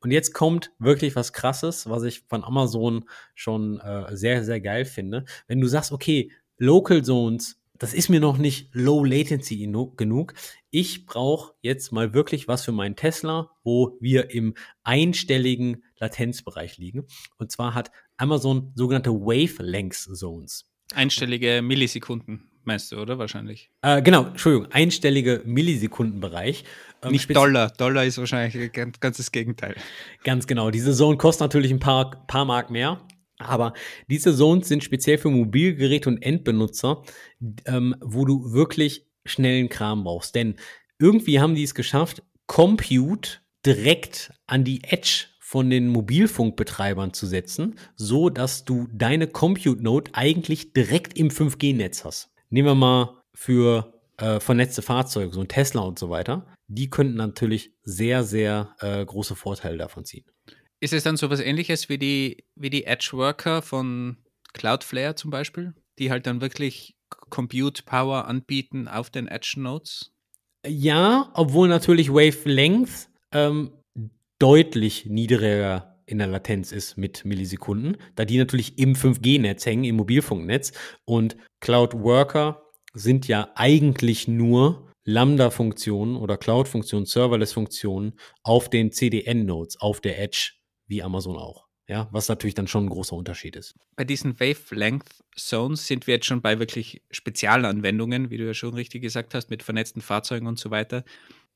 Und jetzt kommt wirklich was Krasses, was ich von Amazon schon äh, sehr, sehr geil finde. Wenn du sagst, okay, Local Zones das ist mir noch nicht low latency genug. Ich brauche jetzt mal wirklich was für meinen Tesla, wo wir im einstelligen Latenzbereich liegen. Und zwar hat Amazon sogenannte Wavelength Zones. Einstellige Millisekunden meinst du, oder? Wahrscheinlich. Äh, genau, Entschuldigung, einstellige Millisekundenbereich. Ähm, Nicht Dollar. Dollar ist wahrscheinlich ganz, das Gegenteil. Ganz genau. Diese Zone kostet natürlich ein paar, paar Mark mehr. Aber diese Zones sind speziell für Mobilgeräte und Endbenutzer, ähm, wo du wirklich schnellen Kram brauchst. Denn irgendwie haben die es geschafft, Compute direkt an die Edge von den Mobilfunkbetreibern zu setzen, so dass du deine Compute Node eigentlich direkt im 5G-Netz hast. Nehmen wir mal für äh, vernetzte Fahrzeuge, so ein Tesla und so weiter. Die könnten natürlich sehr, sehr äh, große Vorteile davon ziehen. Ist es dann so was ähnliches wie die, wie die Edge-Worker von Cloudflare zum Beispiel, die halt dann wirklich Compute Power anbieten auf den Edge-Nodes? Ja, obwohl natürlich Wavelength ähm, deutlich niedriger in der Latenz ist mit Millisekunden, da die natürlich im 5G-Netz hängen, im Mobilfunknetz. Und Cloud Worker sind ja eigentlich nur Lambda-Funktionen oder Cloud-Funktionen, Serverless-Funktionen auf den CDN-Nodes, auf der Edge wie Amazon auch. Ja, was natürlich dann schon ein großer Unterschied ist. Bei diesen Wavelength Zones sind wir jetzt schon bei wirklich Spezialanwendungen, wie du ja schon richtig gesagt hast, mit vernetzten Fahrzeugen und so weiter.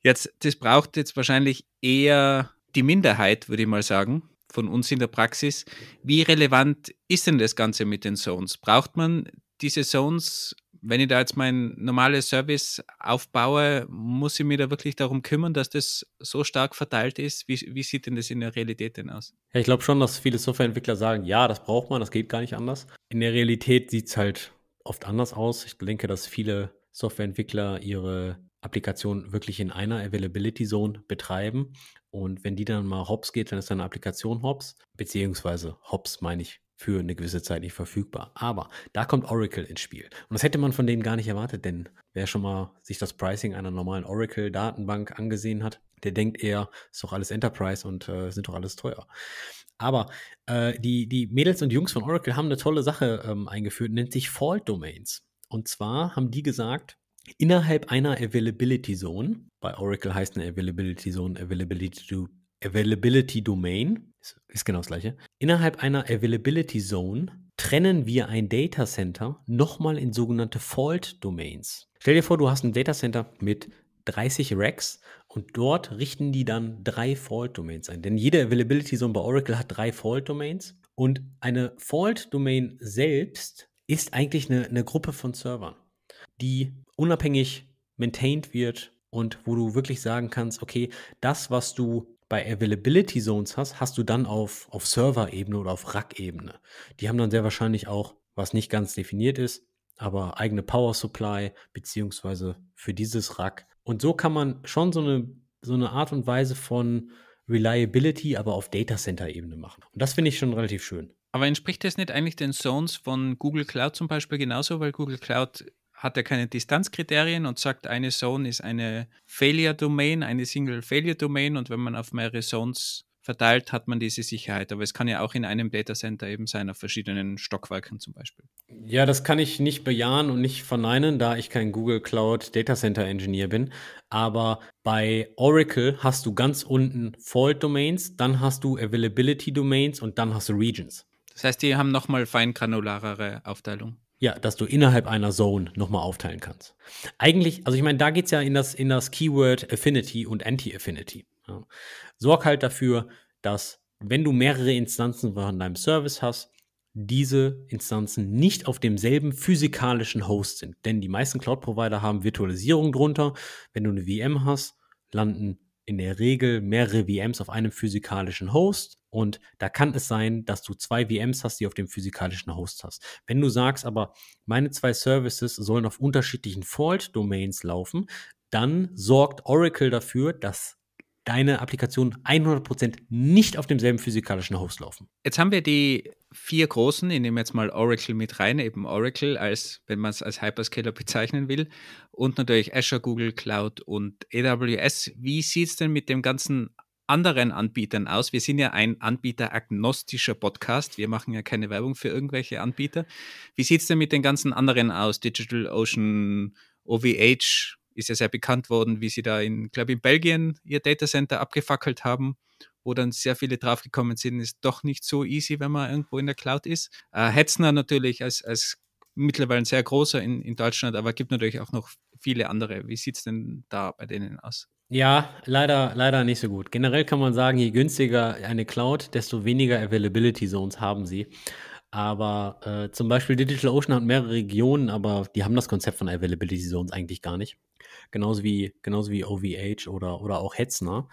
Jetzt, das braucht jetzt wahrscheinlich eher die Minderheit, würde ich mal sagen, von uns in der Praxis. Wie relevant ist denn das Ganze mit den Zones? Braucht man diese Zones wenn ich da jetzt mein normales Service aufbaue, muss ich mich da wirklich darum kümmern, dass das so stark verteilt ist? Wie, wie sieht denn das in der Realität denn aus? Ja, ich glaube schon, dass viele Softwareentwickler sagen, ja, das braucht man, das geht gar nicht anders. In der Realität sieht es halt oft anders aus. Ich denke, dass viele Softwareentwickler ihre Applikation wirklich in einer Availability Zone betreiben. Und wenn die dann mal hops geht, dann ist deine Applikation hops, beziehungsweise hops meine ich für eine gewisse Zeit nicht verfügbar. Aber da kommt Oracle ins Spiel. Und das hätte man von denen gar nicht erwartet, denn wer schon mal sich das Pricing einer normalen Oracle-Datenbank angesehen hat, der denkt eher, ist doch alles Enterprise und äh, sind doch alles teuer. Aber äh, die, die Mädels und Jungs von Oracle haben eine tolle Sache ähm, eingeführt, nennt sich Fault Domains. Und zwar haben die gesagt, innerhalb einer Availability Zone, bei Oracle heißt eine Availability Zone Availability, Availability Domain, ist, ist genau das gleiche, Innerhalb einer Availability Zone trennen wir ein Data Center nochmal in sogenannte Fault Domains. Stell dir vor, du hast ein Data Center mit 30 Racks und dort richten die dann drei Fault Domains ein. Denn jede Availability Zone bei Oracle hat drei Fault Domains und eine Fault Domain selbst ist eigentlich eine, eine Gruppe von Servern, die unabhängig maintained wird und wo du wirklich sagen kannst, okay, das, was du bei Availability Zones hast, hast du dann auf, auf Server-Ebene oder auf Rack-Ebene. Die haben dann sehr wahrscheinlich auch, was nicht ganz definiert ist, aber eigene Power Supply beziehungsweise für dieses Rack. Und so kann man schon so eine, so eine Art und Weise von Reliability, aber auf Datacenter-Ebene machen. Und das finde ich schon relativ schön. Aber entspricht das nicht eigentlich den Zones von Google Cloud zum Beispiel genauso, weil Google Cloud hat er keine Distanzkriterien und sagt, eine Zone ist eine Failure Domain, eine Single Failure Domain und wenn man auf mehrere Zones verteilt, hat man diese Sicherheit. Aber es kann ja auch in einem Datacenter eben sein, auf verschiedenen Stockwerken zum Beispiel. Ja, das kann ich nicht bejahen und nicht verneinen, da ich kein Google Cloud Datacenter Engineer bin. Aber bei Oracle hast du ganz unten Fault Domains, dann hast du Availability Domains und dann hast du Regions. Das heißt, die haben nochmal feingranulare Aufteilung. Ja, dass du innerhalb einer Zone nochmal aufteilen kannst. Eigentlich, also ich meine, da geht es ja in das, in das Keyword Affinity und Anti-Affinity. Ja. Sorg halt dafür, dass wenn du mehrere Instanzen von deinem Service hast, diese Instanzen nicht auf demselben physikalischen Host sind. Denn die meisten Cloud-Provider haben Virtualisierung drunter. Wenn du eine VM hast, landen in der Regel mehrere VMs auf einem physikalischen Host. Und da kann es sein, dass du zwei VMs hast, die auf dem physikalischen Host hast. Wenn du sagst, aber meine zwei Services sollen auf unterschiedlichen Fault-Domains laufen, dann sorgt Oracle dafür, dass deine Applikationen 100% nicht auf demselben physikalischen Host laufen. Jetzt haben wir die vier großen, ich nehme jetzt mal Oracle mit rein, eben Oracle als, wenn man es als Hyperscaler bezeichnen will, und natürlich Azure, Google Cloud und AWS. Wie sieht es denn mit dem ganzen anderen Anbietern aus? Wir sind ja ein anbieteragnostischer Podcast. Wir machen ja keine Werbung für irgendwelche Anbieter. Wie sieht es denn mit den ganzen anderen aus? Digital Ocean, OVH ist ja sehr bekannt worden, wie sie da in, glaube in Belgien ihr Datacenter abgefackelt haben, wo dann sehr viele draufgekommen sind, ist doch nicht so easy, wenn man irgendwo in der Cloud ist. Äh, Hetzner natürlich als, als mittlerweile ein sehr großer in, in Deutschland, aber gibt natürlich auch noch viele andere. Wie sieht es denn da bei denen aus? Ja, leider, leider nicht so gut. Generell kann man sagen, je günstiger eine Cloud, desto weniger Availability Zones haben sie. Aber äh, zum Beispiel DigitalOcean hat mehrere Regionen, aber die haben das Konzept von Availability Zones eigentlich gar nicht. Genauso wie, genauso wie OVH oder, oder auch Hetzner.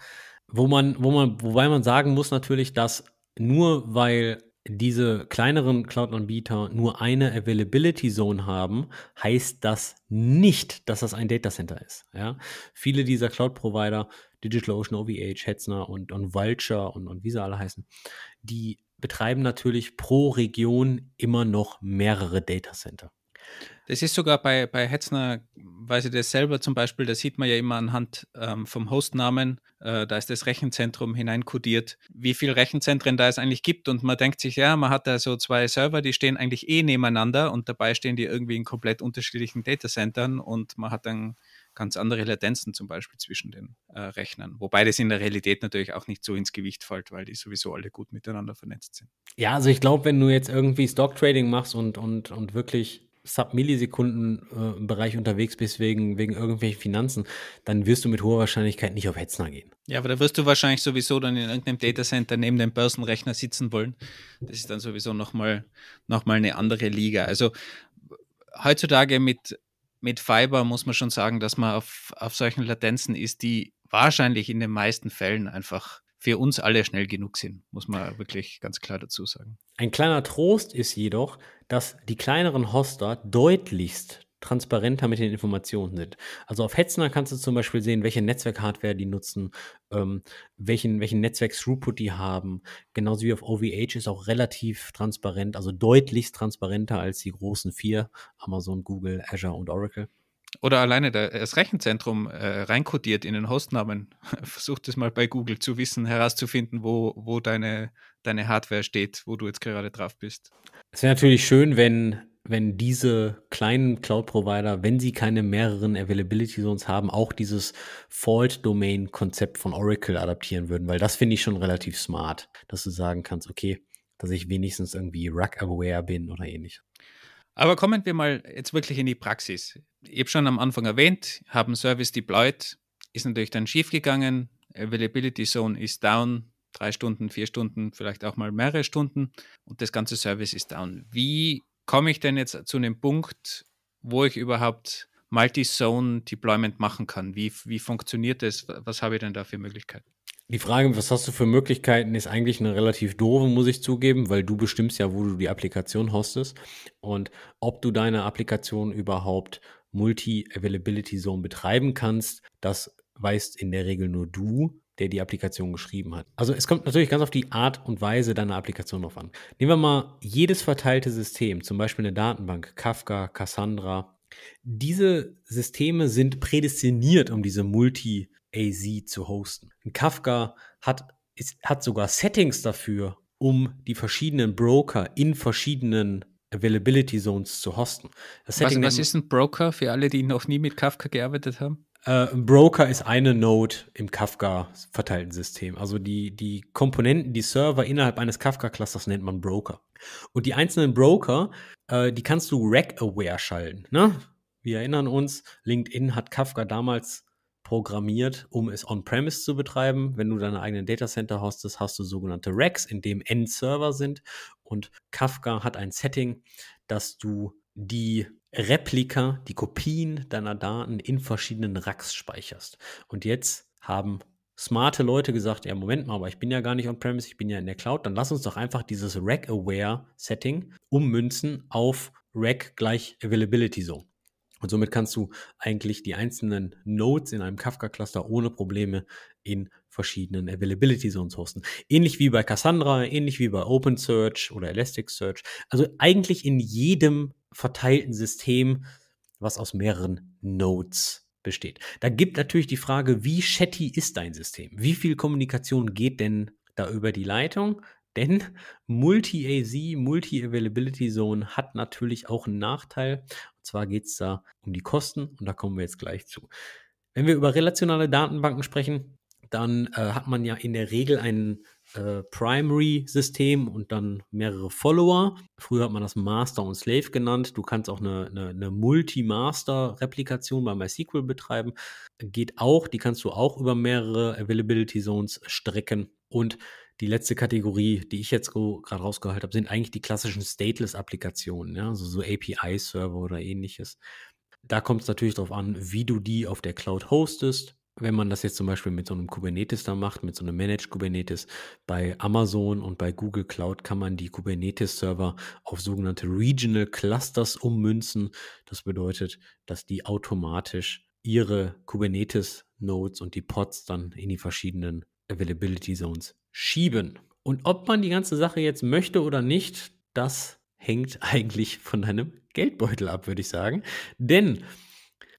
Wo man, wo man, wobei man sagen muss natürlich, dass nur weil diese kleineren Cloud-Anbieter nur eine Availability Zone haben, heißt das nicht, dass das ein Datacenter ist. Ja? Viele dieser Cloud-Provider, DigitalOcean, OVH, Hetzner und, und Vulture und, und wie sie alle heißen, die betreiben natürlich pro Region immer noch mehrere Datacenter. Das ist sogar bei, bei Hetzner, weiß ich das selber zum Beispiel, da sieht man ja immer anhand ähm, vom Hostnamen, äh, da ist das Rechenzentrum hineinkodiert, wie viele Rechenzentren da es eigentlich gibt. Und man denkt sich, ja, man hat da so zwei Server, die stehen eigentlich eh nebeneinander und dabei stehen die irgendwie in komplett unterschiedlichen Datacentern und man hat dann ganz andere Latenzen zum Beispiel zwischen den äh, Rechnern. Wobei das in der Realität natürlich auch nicht so ins Gewicht fällt, weil die sowieso alle gut miteinander vernetzt sind. Ja, also ich glaube, wenn du jetzt irgendwie Stock Trading machst und, und, und wirklich Sub-Millisekunden-Bereich äh, unterwegs bist wegen, wegen irgendwelchen Finanzen, dann wirst du mit hoher Wahrscheinlichkeit nicht auf Hetzner gehen. Ja, aber da wirst du wahrscheinlich sowieso dann in irgendeinem Datacenter neben dem Börsenrechner sitzen wollen. Das ist dann sowieso nochmal noch mal eine andere Liga. Also heutzutage mit, mit Fiber muss man schon sagen, dass man auf, auf solchen Latenzen ist, die wahrscheinlich in den meisten Fällen einfach für uns alle schnell genug sind, muss man wirklich ganz klar dazu sagen. Ein kleiner Trost ist jedoch, dass die kleineren Hoster deutlichst transparenter mit den Informationen sind. Also auf Hetzner kannst du zum Beispiel sehen, welche Netzwerkhardware die nutzen, ähm, welchen, welchen Netzwerk-Throughput die haben. Genauso wie auf OVH ist auch relativ transparent, also deutlichst transparenter als die großen vier, Amazon, Google, Azure und Oracle oder alleine äh, das Rechenzentrum äh, reinkodiert in den Hostnamen. [LAUGHS] Versuch das mal bei Google zu wissen, herauszufinden, wo, wo deine, deine Hardware steht, wo du jetzt gerade drauf bist. Es wäre natürlich schön, wenn, wenn diese kleinen Cloud-Provider, wenn sie keine mehreren Availability Zones haben, auch dieses Fault-Domain-Konzept von Oracle adaptieren würden, weil das finde ich schon relativ smart, dass du sagen kannst, okay, dass ich wenigstens irgendwie Rack-Aware bin oder ähnliches. Aber kommen wir mal jetzt wirklich in die Praxis. Ich habe schon am Anfang erwähnt, haben Service deployed, ist natürlich dann schiefgegangen, Availability Zone ist down, drei Stunden, vier Stunden, vielleicht auch mal mehrere Stunden und das ganze Service ist down. Wie komme ich denn jetzt zu einem Punkt, wo ich überhaupt Multi-Zone-Deployment machen kann? Wie, wie funktioniert das? Was habe ich denn da für Möglichkeiten? Die Frage, was hast du für Möglichkeiten, ist eigentlich eine relativ doofe, muss ich zugeben, weil du bestimmst ja, wo du die Applikation hostest und ob du deine Applikation überhaupt Multi-Availability Zone betreiben kannst, das weißt in der Regel nur du, der die Applikation geschrieben hat. Also es kommt natürlich ganz auf die Art und Weise deiner Applikation drauf an. Nehmen wir mal jedes verteilte System, zum Beispiel eine Datenbank, Kafka, Cassandra. Diese Systeme sind prädestiniert, um diese Multi- AZ zu hosten. Und Kafka hat, ist, hat sogar Settings dafür, um die verschiedenen Broker in verschiedenen Availability Zones zu hosten. Das was, was ist ein Broker für alle, die noch nie mit Kafka gearbeitet haben? Äh, ein Broker ist eine Node im Kafka verteilten System. Also die, die Komponenten, die Server innerhalb eines Kafka-Clusters nennt man Broker. Und die einzelnen Broker, äh, die kannst du Rack-Aware schalten. Ne? Wir erinnern uns, LinkedIn hat Kafka damals programmiert, um es on-premise zu betreiben. Wenn du deine eigenen Datacenter hostest, hast du sogenannte Racks, in dem End-Server sind. Und Kafka hat ein Setting, dass du die Replika, die Kopien deiner Daten in verschiedenen Racks speicherst. Und jetzt haben smarte Leute gesagt, ja, Moment mal, aber ich bin ja gar nicht on-premise, ich bin ja in der Cloud, dann lass uns doch einfach dieses Rack-Aware-Setting ummünzen auf Rack gleich Availability so. Und somit kannst du eigentlich die einzelnen Nodes in einem Kafka-Cluster ohne Probleme in verschiedenen Availability Zones hosten. Ähnlich wie bei Cassandra, ähnlich wie bei OpenSearch oder Elasticsearch. Also eigentlich in jedem verteilten System, was aus mehreren Nodes besteht. Da gibt natürlich die Frage, wie chatty ist dein System? Wie viel Kommunikation geht denn da über die Leitung? [LAUGHS] Denn Multi-AZ, Multi-Availability Zone hat natürlich auch einen Nachteil. Und zwar geht es da um die Kosten und da kommen wir jetzt gleich zu. Wenn wir über relationale Datenbanken sprechen, dann äh, hat man ja in der Regel ein äh, Primary-System und dann mehrere Follower. Früher hat man das Master und Slave genannt. Du kannst auch eine, eine, eine Multi-Master-Replikation bei MySQL betreiben. Geht auch, die kannst du auch über mehrere Availability Zones strecken. Und die letzte Kategorie, die ich jetzt gerade rausgeholt habe, sind eigentlich die klassischen Stateless-Applikationen, ja? also so API-Server oder ähnliches. Da kommt es natürlich darauf an, wie du die auf der Cloud hostest. Wenn man das jetzt zum Beispiel mit so einem Kubernetes da macht, mit so einem Managed Kubernetes, bei Amazon und bei Google Cloud kann man die Kubernetes-Server auf sogenannte Regional Clusters ummünzen. Das bedeutet, dass die automatisch ihre Kubernetes-Nodes und die Pods dann in die verschiedenen Availability Zones schieben. Und ob man die ganze Sache jetzt möchte oder nicht, das hängt [LAUGHS] eigentlich von deinem Geldbeutel ab, würde ich sagen. Denn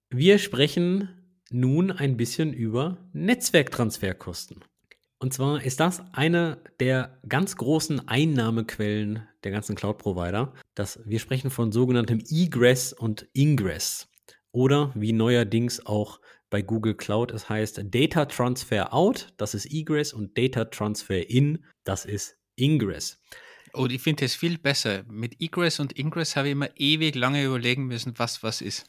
wir sprechen nun ein bisschen über Netzwerktransferkosten. Und zwar ist das eine der ganz großen Einnahmequellen der ganzen Cloud-Provider. dass Wir sprechen von sogenanntem Egress und Ingress oder wie neuerdings auch bei Google Cloud. Es heißt Data Transfer Out, das ist Egress, und Data Transfer In, das ist Ingress. Und oh, ich finde es viel besser. Mit Egress und Ingress habe ich immer ewig lange überlegen müssen, was was ist.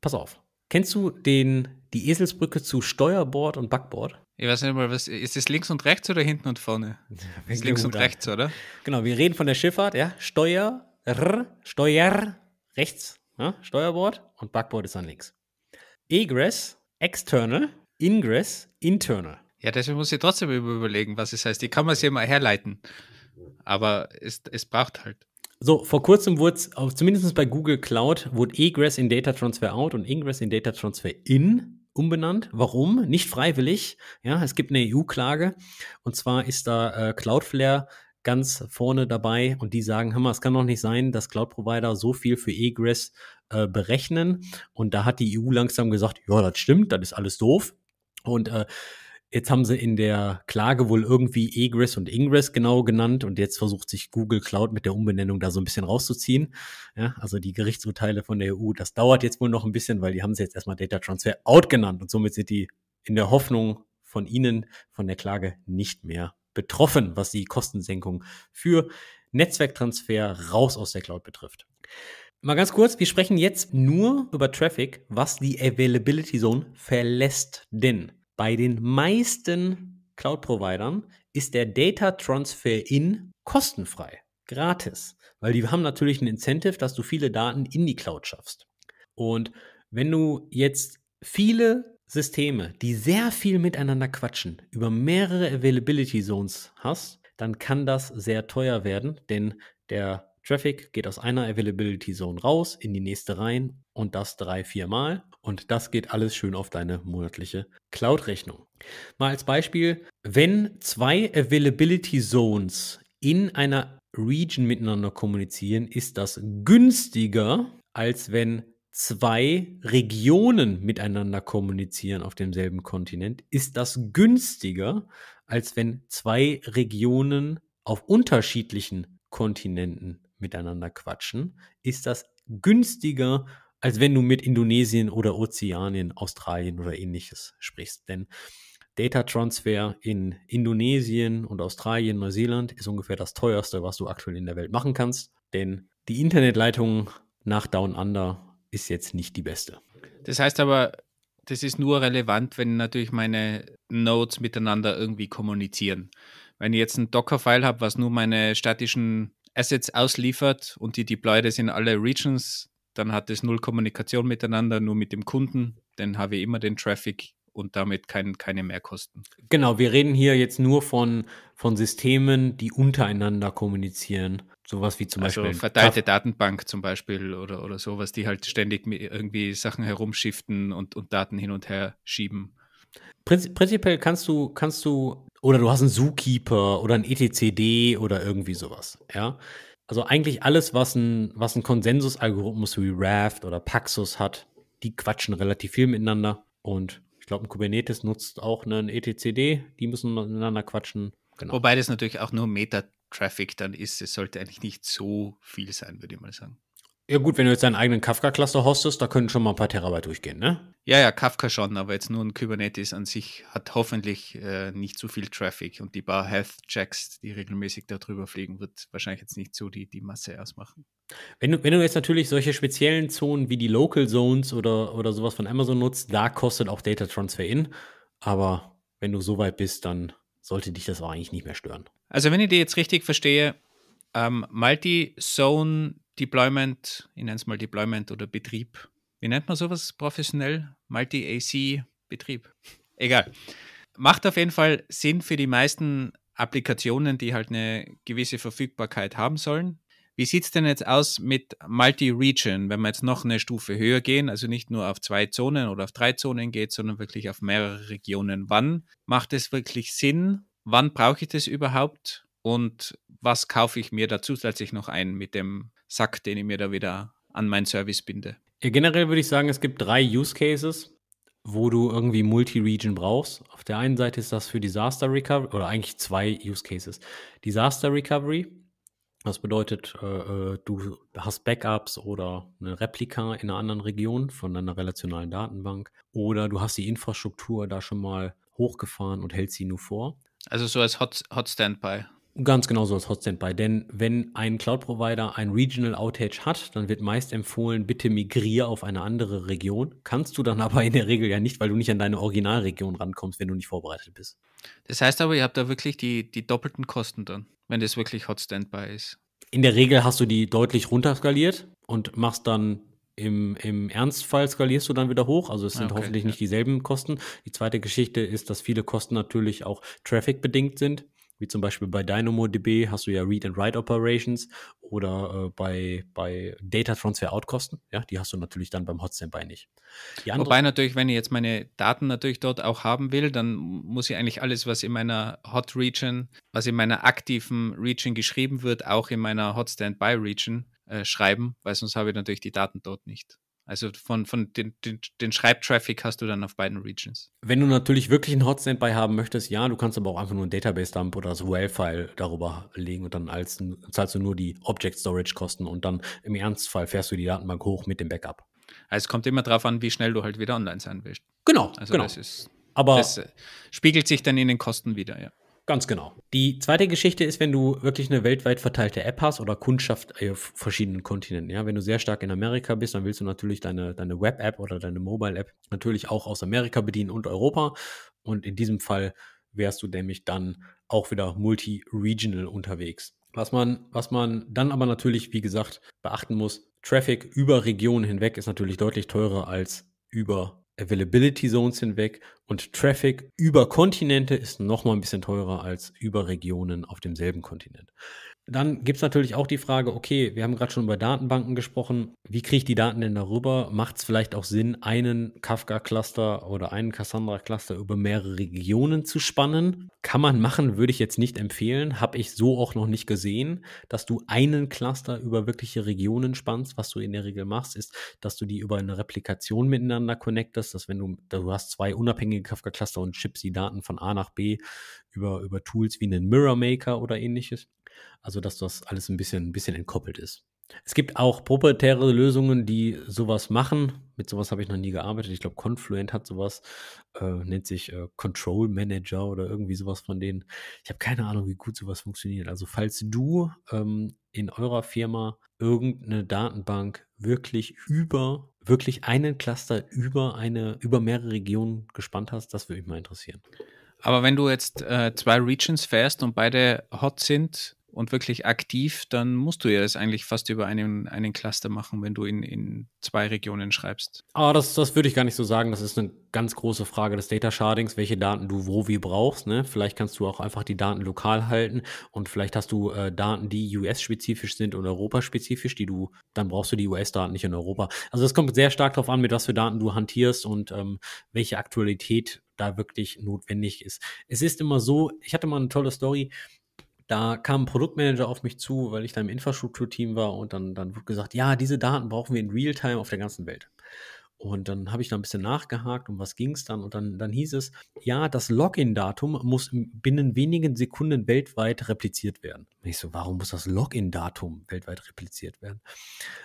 Pass auf. Kennst du den, die Eselsbrücke zu Steuerboard und Backboard? Ich weiß nicht mal, was ist das links und rechts oder hinten und vorne? Ja, [LAUGHS] links und rechts, oder? Genau, wir reden von der Schifffahrt, ja. Steuer, R, Steuer, rechts, ja? Steuerbord und Backboard ist dann links. Egress External, Ingress, Internal. Ja, deswegen muss ich trotzdem überlegen, was es heißt. Ich kann mir es ja mal herleiten. Aber es, es braucht halt. So, vor kurzem wurde es, zumindest bei Google Cloud, wurde Egress in Data Transfer Out und Ingress in Data Transfer In umbenannt. Warum? Nicht freiwillig. Ja, es gibt eine EU-Klage. Und zwar ist da äh, Cloudflare ganz vorne dabei und die sagen, Hammer, es kann doch nicht sein, dass Cloud-Provider so viel für Egress äh, berechnen. Und da hat die EU langsam gesagt, ja, das stimmt, das ist alles doof. Und äh, jetzt haben sie in der Klage wohl irgendwie Egress und Ingress genau genannt und jetzt versucht sich Google Cloud mit der Umbenennung da so ein bisschen rauszuziehen. Ja, also die Gerichtsurteile von der EU, das dauert jetzt wohl noch ein bisschen, weil die haben sie jetzt erstmal Data Transfer Out genannt und somit sind die in der Hoffnung von Ihnen, von der Klage nicht mehr betroffen, was die Kostensenkung für Netzwerktransfer raus aus der Cloud betrifft. Mal ganz kurz, wir sprechen jetzt nur über Traffic, was die Availability Zone verlässt. Denn bei den meisten Cloud-Providern ist der Data Transfer in kostenfrei, gratis, weil die haben natürlich ein Incentive, dass du viele Daten in die Cloud schaffst. Und wenn du jetzt viele Systeme, die sehr viel miteinander quatschen, über mehrere Availability Zones hast, dann kann das sehr teuer werden, denn der Traffic geht aus einer Availability Zone raus in die nächste rein und das drei, vier Mal. Und das geht alles schön auf deine monatliche Cloud-Rechnung. Mal als Beispiel, wenn zwei Availability Zones in einer Region miteinander kommunizieren, ist das günstiger, als wenn zwei Regionen miteinander kommunizieren auf demselben Kontinent, ist das günstiger, als wenn zwei Regionen auf unterschiedlichen Kontinenten miteinander quatschen? Ist das günstiger, als wenn du mit Indonesien oder Ozeanien, Australien oder ähnliches sprichst? Denn Data Transfer in Indonesien und Australien, Neuseeland ist ungefähr das teuerste, was du aktuell in der Welt machen kannst. Denn die Internetleitungen nach Down Under ist jetzt nicht die beste. Das heißt aber, das ist nur relevant, wenn natürlich meine Nodes miteinander irgendwie kommunizieren. Wenn ich jetzt ein Docker-File habe, was nur meine statischen Assets ausliefert und die deployed sind in alle Regions, dann hat es null Kommunikation miteinander, nur mit dem Kunden. Dann habe ich immer den Traffic und damit kein, keine Mehrkosten. Genau, wir reden hier jetzt nur von, von Systemen, die untereinander kommunizieren. Sowas wie zum also Beispiel. Verteilte Kraft Datenbank zum Beispiel oder, oder sowas, die halt ständig irgendwie Sachen herumschiften und, und Daten hin und her schieben. Prinzip, prinzipiell kannst du, kannst du, oder du hast einen Zookeeper oder ein ETCD oder irgendwie sowas, ja. Also eigentlich alles, was ein, was ein Konsensusalgorithmus wie Raft oder Paxos hat, die quatschen relativ viel miteinander und glaube, ein Kubernetes nutzt auch einen etcd, die müssen miteinander quatschen. Genau. Wobei das natürlich auch nur Meta-Traffic dann ist. Es sollte eigentlich nicht so viel sein, würde ich mal sagen. Ja gut, wenn du jetzt deinen eigenen Kafka-Cluster hostest, da können schon mal ein paar Terabyte durchgehen, ne? Ja, ja, Kafka schon, aber jetzt nur ein Kubernetes an sich hat hoffentlich äh, nicht so viel Traffic und die paar Health-Checks, die regelmäßig darüber fliegen, wird wahrscheinlich jetzt nicht so die, die Masse ausmachen. Wenn du, wenn du jetzt natürlich solche speziellen Zonen wie die Local Zones oder, oder sowas von Amazon nutzt, da kostet auch Data Transfer in, aber wenn du so weit bist, dann sollte dich das auch eigentlich nicht mehr stören. Also wenn ich dir jetzt richtig verstehe, ähm, Multi-Zone Deployment, ich nenne es mal Deployment oder Betrieb. Wie nennt man sowas professionell? Multi-AC-Betrieb. Egal. Macht auf jeden Fall Sinn für die meisten Applikationen, die halt eine gewisse Verfügbarkeit haben sollen. Wie sieht es denn jetzt aus mit Multi-Region, wenn wir jetzt noch eine Stufe höher gehen, also nicht nur auf zwei Zonen oder auf drei Zonen geht, sondern wirklich auf mehrere Regionen? Wann macht es wirklich Sinn? Wann brauche ich das überhaupt? und was kaufe ich mir da zusätzlich noch ein mit dem Sack, den ich mir da wieder an meinen Service binde. Ja, generell würde ich sagen, es gibt drei Use Cases, wo du irgendwie Multi-Region brauchst. Auf der einen Seite ist das für Disaster Recovery, oder eigentlich zwei Use Cases. Disaster Recovery, das bedeutet, äh, äh du hast Backups oder eine Replika in einer anderen Region von einer relationalen Datenbank oder du hast die Infrastruktur da schon mal hochgefahren und hältst sie nur vor. Also so als Hot, Hot Standby. Ganz genau so ist Standby. Denn wenn ein Cloud-Provider ein Regional Outage hat, dann wird meist empfohlen, bitte migriere auf eine andere Region. Kannst du dann aber in der Regel ja nicht, weil du nicht an deine Originalregion rankommst, wenn du nicht vorbereitet bist. Das heißt aber, ihr habt da wirklich die, die doppelten Kosten dann, wenn das wirklich Hot Standby ist. In der Regel hast du die deutlich runterskaliert und machst dann im, Im, Ernstfall skalierst du dann wieder hoch. Also es ah, sind okay, hoffentlich ja. nicht dieselben Kosten. Die zweite Geschichte ist, dass viele Kosten natürlich auch traffic-bedingt sind wie zum Beispiel bei DynamoDB hast du ja Read and Write Operations oder äh, bei, bei Data Transfer Outkosten. Ja, die hast du natürlich dann beim Hot Standby nicht. Wobei natürlich, wenn ich jetzt meine Daten natürlich dort auch haben will, dann muss ich eigentlich alles, was in meiner Hot Region, was in meiner aktiven Region geschrieben wird, auch in meiner Hot Standby Region äh, schreiben, weil sonst habe ich natürlich die Daten dort nicht. Also von, von den, den, den Schreibtraffic hast du dann auf beiden Regions. Wenn du natürlich wirklich einen Hot Standby haben möchtest, ja, du kannst aber auch einfach nur einen Database-Dump oder das ul file darüber legen und dann als, zahlst du nur die Object-Storage-Kosten und dann im Ernstfall fährst du die Datenbank hoch mit dem Backup. Also es kommt immer darauf an, wie schnell du halt wieder online sein willst. Genau, also genau. Das ist, aber das äh, spiegelt sich dann in den Kosten wieder, ja. Ganz genau. Die zweite Geschichte ist, wenn du wirklich eine weltweit verteilte App hast oder Kundschaft äh, auf verschiedenen Kontinenten. Ja, wenn du sehr stark in Amerika bist, dann willst du natürlich deine, deine Web-App oder deine Mobile-App natürlich auch aus Amerika bedienen und Europa. Und in diesem Fall wärst du nämlich dann auch wieder multi-regional unterwegs. Was man, was man dann aber natürlich, wie gesagt, beachten muss, Traffic über Regionen hinweg ist natürlich deutlich teurer als über Availability Zones hinweg und Traffic über Kontinente ist nochmal ein bisschen teurer als über Regionen auf demselben Kontinent. Dann gibt es natürlich auch die Frage, okay, wir haben gerade schon über Datenbanken gesprochen. Wie kriege ich die Daten denn darüber? Macht es vielleicht auch Sinn, einen Kafka-Cluster oder einen Cassandra-Cluster über mehrere Regionen zu spannen? Kann man machen, würde ich jetzt nicht empfehlen. Habe ich so auch noch nicht gesehen, dass du einen Cluster über wirkliche Regionen spannst. Was du in der Regel machst, ist, dass du die über eine Replikation miteinander connectest. Dass wenn du, du hast zwei unabhängige Kafka-Cluster und chips die Daten von A nach B über, über Tools wie einen Mirror Maker oder ähnliches. Also, dass das alles ein bisschen, ein bisschen entkoppelt ist. Es gibt auch proprietäre Lösungen, die sowas machen. Mit sowas habe ich noch nie gearbeitet. Ich glaube, Confluent hat sowas, äh, nennt sich äh, Control Manager oder irgendwie sowas von denen. Ich habe keine Ahnung, wie gut sowas funktioniert. Also falls du ähm, in eurer Firma irgendeine Datenbank wirklich über, wirklich einen Cluster über eine, über mehrere Regionen gespannt hast, das würde mich mal interessieren. Aber wenn du jetzt äh, zwei Regions fährst und beide hot sind, und wirklich aktiv, dann musst du ja das eigentlich fast über einen, einen Cluster machen, wenn du in, in zwei Regionen schreibst. Ah, das, das würde ich gar nicht so sagen. Das ist eine ganz große Frage des Data Shardings, welche Daten du wo wie brauchst. Ne? Vielleicht kannst du auch einfach die Daten lokal halten und vielleicht hast du äh, Daten, die US-spezifisch sind und europaspezifisch, die du, dann brauchst du die US-Daten nicht in Europa. Also es kommt sehr stark darauf an, mit was für Daten du hantierst und ähm, welche Aktualität da wirklich notwendig ist. Es ist immer so, ich hatte mal eine tolle Story, da kam ein Produktmanager auf mich zu, weil ich da im Infrastrukturteam war und dann, dann wurde gesagt, ja, diese Daten brauchen wir in Realtime auf der ganzen Welt. Und dann habe ich da ein bisschen nachgehakt, um was ging es dann. Und dann, dann hieß es, ja, das Login-Datum muss binnen wenigen Sekunden weltweit repliziert werden. Und ich so, warum muss das Login-Datum weltweit repliziert werden?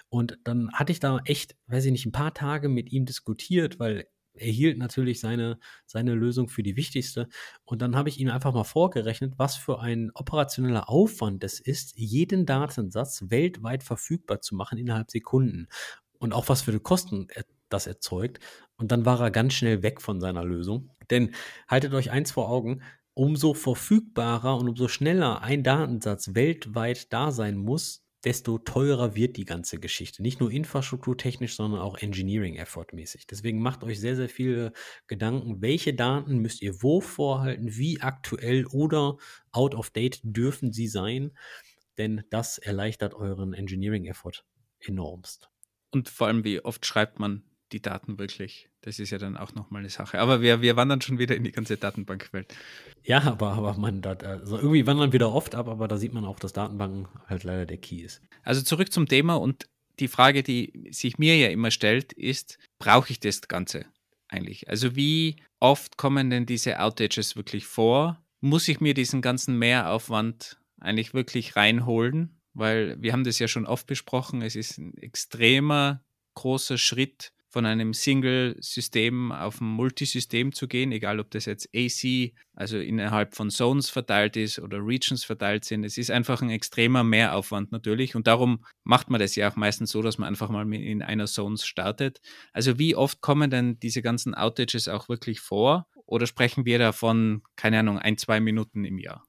Und dann hatte ich da echt, weiß ich nicht, ein paar Tage mit ihm diskutiert, weil erhielt natürlich seine, seine Lösung für die wichtigste. Und dann habe ich ihm einfach mal vorgerechnet, was für ein operationeller Aufwand es ist, jeden Datensatz weltweit verfügbar zu machen innerhalb Sekunden. Und auch was für Kosten das erzeugt. Und dann war er ganz schnell weg von seiner Lösung. Denn haltet euch eins vor Augen, umso verfügbarer und umso schneller ein Datensatz weltweit da sein muss, desto teurer wird die ganze Geschichte. Nicht nur infrastrukturtechnisch, sondern auch Engineering-Effort-mäßig. Deswegen macht euch sehr, sehr viele Gedanken, welche Daten müsst ihr wo vorhalten, wie aktuell oder out of date dürfen sie sein, denn das erleichtert euren Engineering-Effort enormst. Und vor allem, wie oft schreibt man die Daten wirklich. Das ist ja dann auch nochmal eine Sache. Aber wir, wir wandern schon wieder in die ganze Datenbankwelt. Ja, aber, aber man, das, also irgendwie wandern wieder oft ab, aber da sieht man auch, dass Datenbanken halt leider der Key ist. Also zurück zum Thema und die Frage, die sich mir ja immer stellt, ist, brauche ich das Ganze eigentlich? Also wie oft kommen denn diese Outages wirklich vor? Muss ich mir diesen ganzen Mehraufwand eigentlich wirklich reinholen? Weil wir haben das ja schon oft besprochen, es ist ein extremer großer Schritt von einem Single-System auf ein Multisystem zu gehen, egal ob das jetzt AC, also innerhalb von Zones verteilt ist oder Regions verteilt sind. Es ist einfach ein extremer Mehraufwand natürlich und darum macht man das ja auch meistens so, dass man einfach mal in einer Zone startet. Also wie oft kommen denn diese ganzen Outages auch wirklich vor oder sprechen wir davon, keine Ahnung, ein, zwei Minuten im Jahr?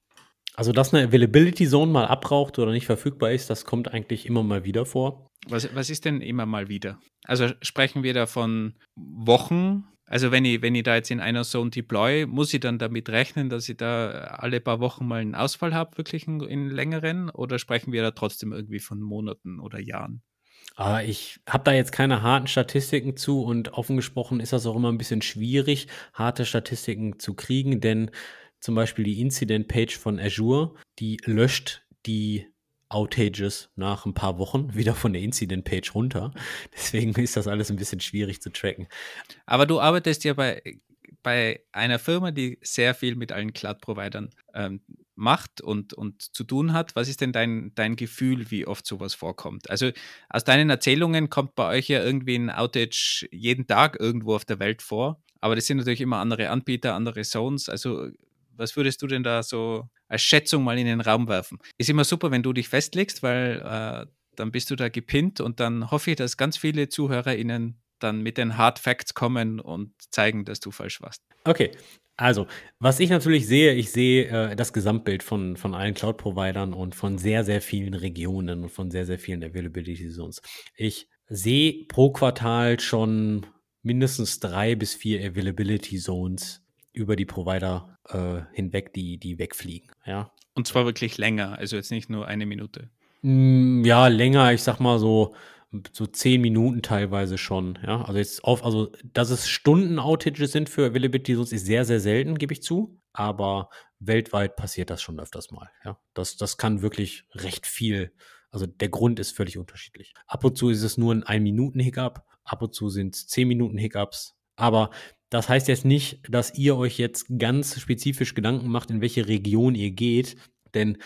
Also, dass eine Availability Zone mal abbraucht oder nicht verfügbar ist, das kommt eigentlich immer mal wieder vor. Was, was ist denn immer mal wieder? Also sprechen wir da von Wochen? Also wenn ich, wenn ich da jetzt in einer Zone deploy, muss ich dann damit rechnen, dass ich da alle paar Wochen mal einen Ausfall habe, wirklich einen, einen längeren? Oder sprechen wir da trotzdem irgendwie von Monaten oder Jahren? Ah, ich habe da jetzt keine harten Statistiken zu und offen gesprochen ist das auch immer ein bisschen schwierig, harte Statistiken zu kriegen, denn zum Beispiel die Incident-Page von Azure, die löscht die Outages nach ein paar Wochen [LAUGHS] wieder von der Incident-Page runter. [LAUGHS] Deswegen ist das alles ein bisschen schwierig zu tracken. Aber du arbeitest ja bei, bei einer Firma, die sehr viel mit allen Cloud-Providern ähm, macht und, und zu tun hat. Was ist denn dein, dein Gefühl, wie oft sowas vorkommt? Also aus deinen Erzählungen kommt bei euch ja irgendwie ein Outage jeden Tag irgendwo auf der Welt vor. Aber das sind natürlich immer andere Anbieter, andere Zones. Also was würdest du denn da so als Schätzung mal in den Raum werfen? Ist immer super, wenn du dich festlegst, weil äh, dann bist du da gepinnt und dann hoffe ich, dass ganz viele ZuhörerInnen dann mit den Hard Facts kommen und zeigen, dass du falsch warst. Okay. Also, was ich natürlich sehe, ich sehe äh, das Gesamtbild von, von allen Cloud-Providern und von sehr, sehr vielen Regionen und von sehr, sehr vielen Availability Zones. Ich sehe pro Quartal schon mindestens drei bis vier Availability Zones über die Provider äh, hinweg, die, die wegfliegen. Ja. Und zwar wirklich länger, also jetzt nicht nur eine Minute. Mm, ja, länger, ich sag mal so, so zehn Minuten teilweise schon. Ja, also jetzt auf, also dass es Stunden-Outages sind für Availability Zones ist sehr, sehr selten, gebe ich zu. Aber weltweit passiert das schon öfters mal. Ja, das, das kann wirklich recht viel. Also der Grund ist völlig unterschiedlich. Ab und zu ist es nur ein ein Minuten Hiccup, ab und zu sind es zehn Minuten Hiccups. Aber das heißt jetzt nicht, dass ihr euch jetzt ganz spezifisch Gedanken macht, in welche Region ihr geht, denn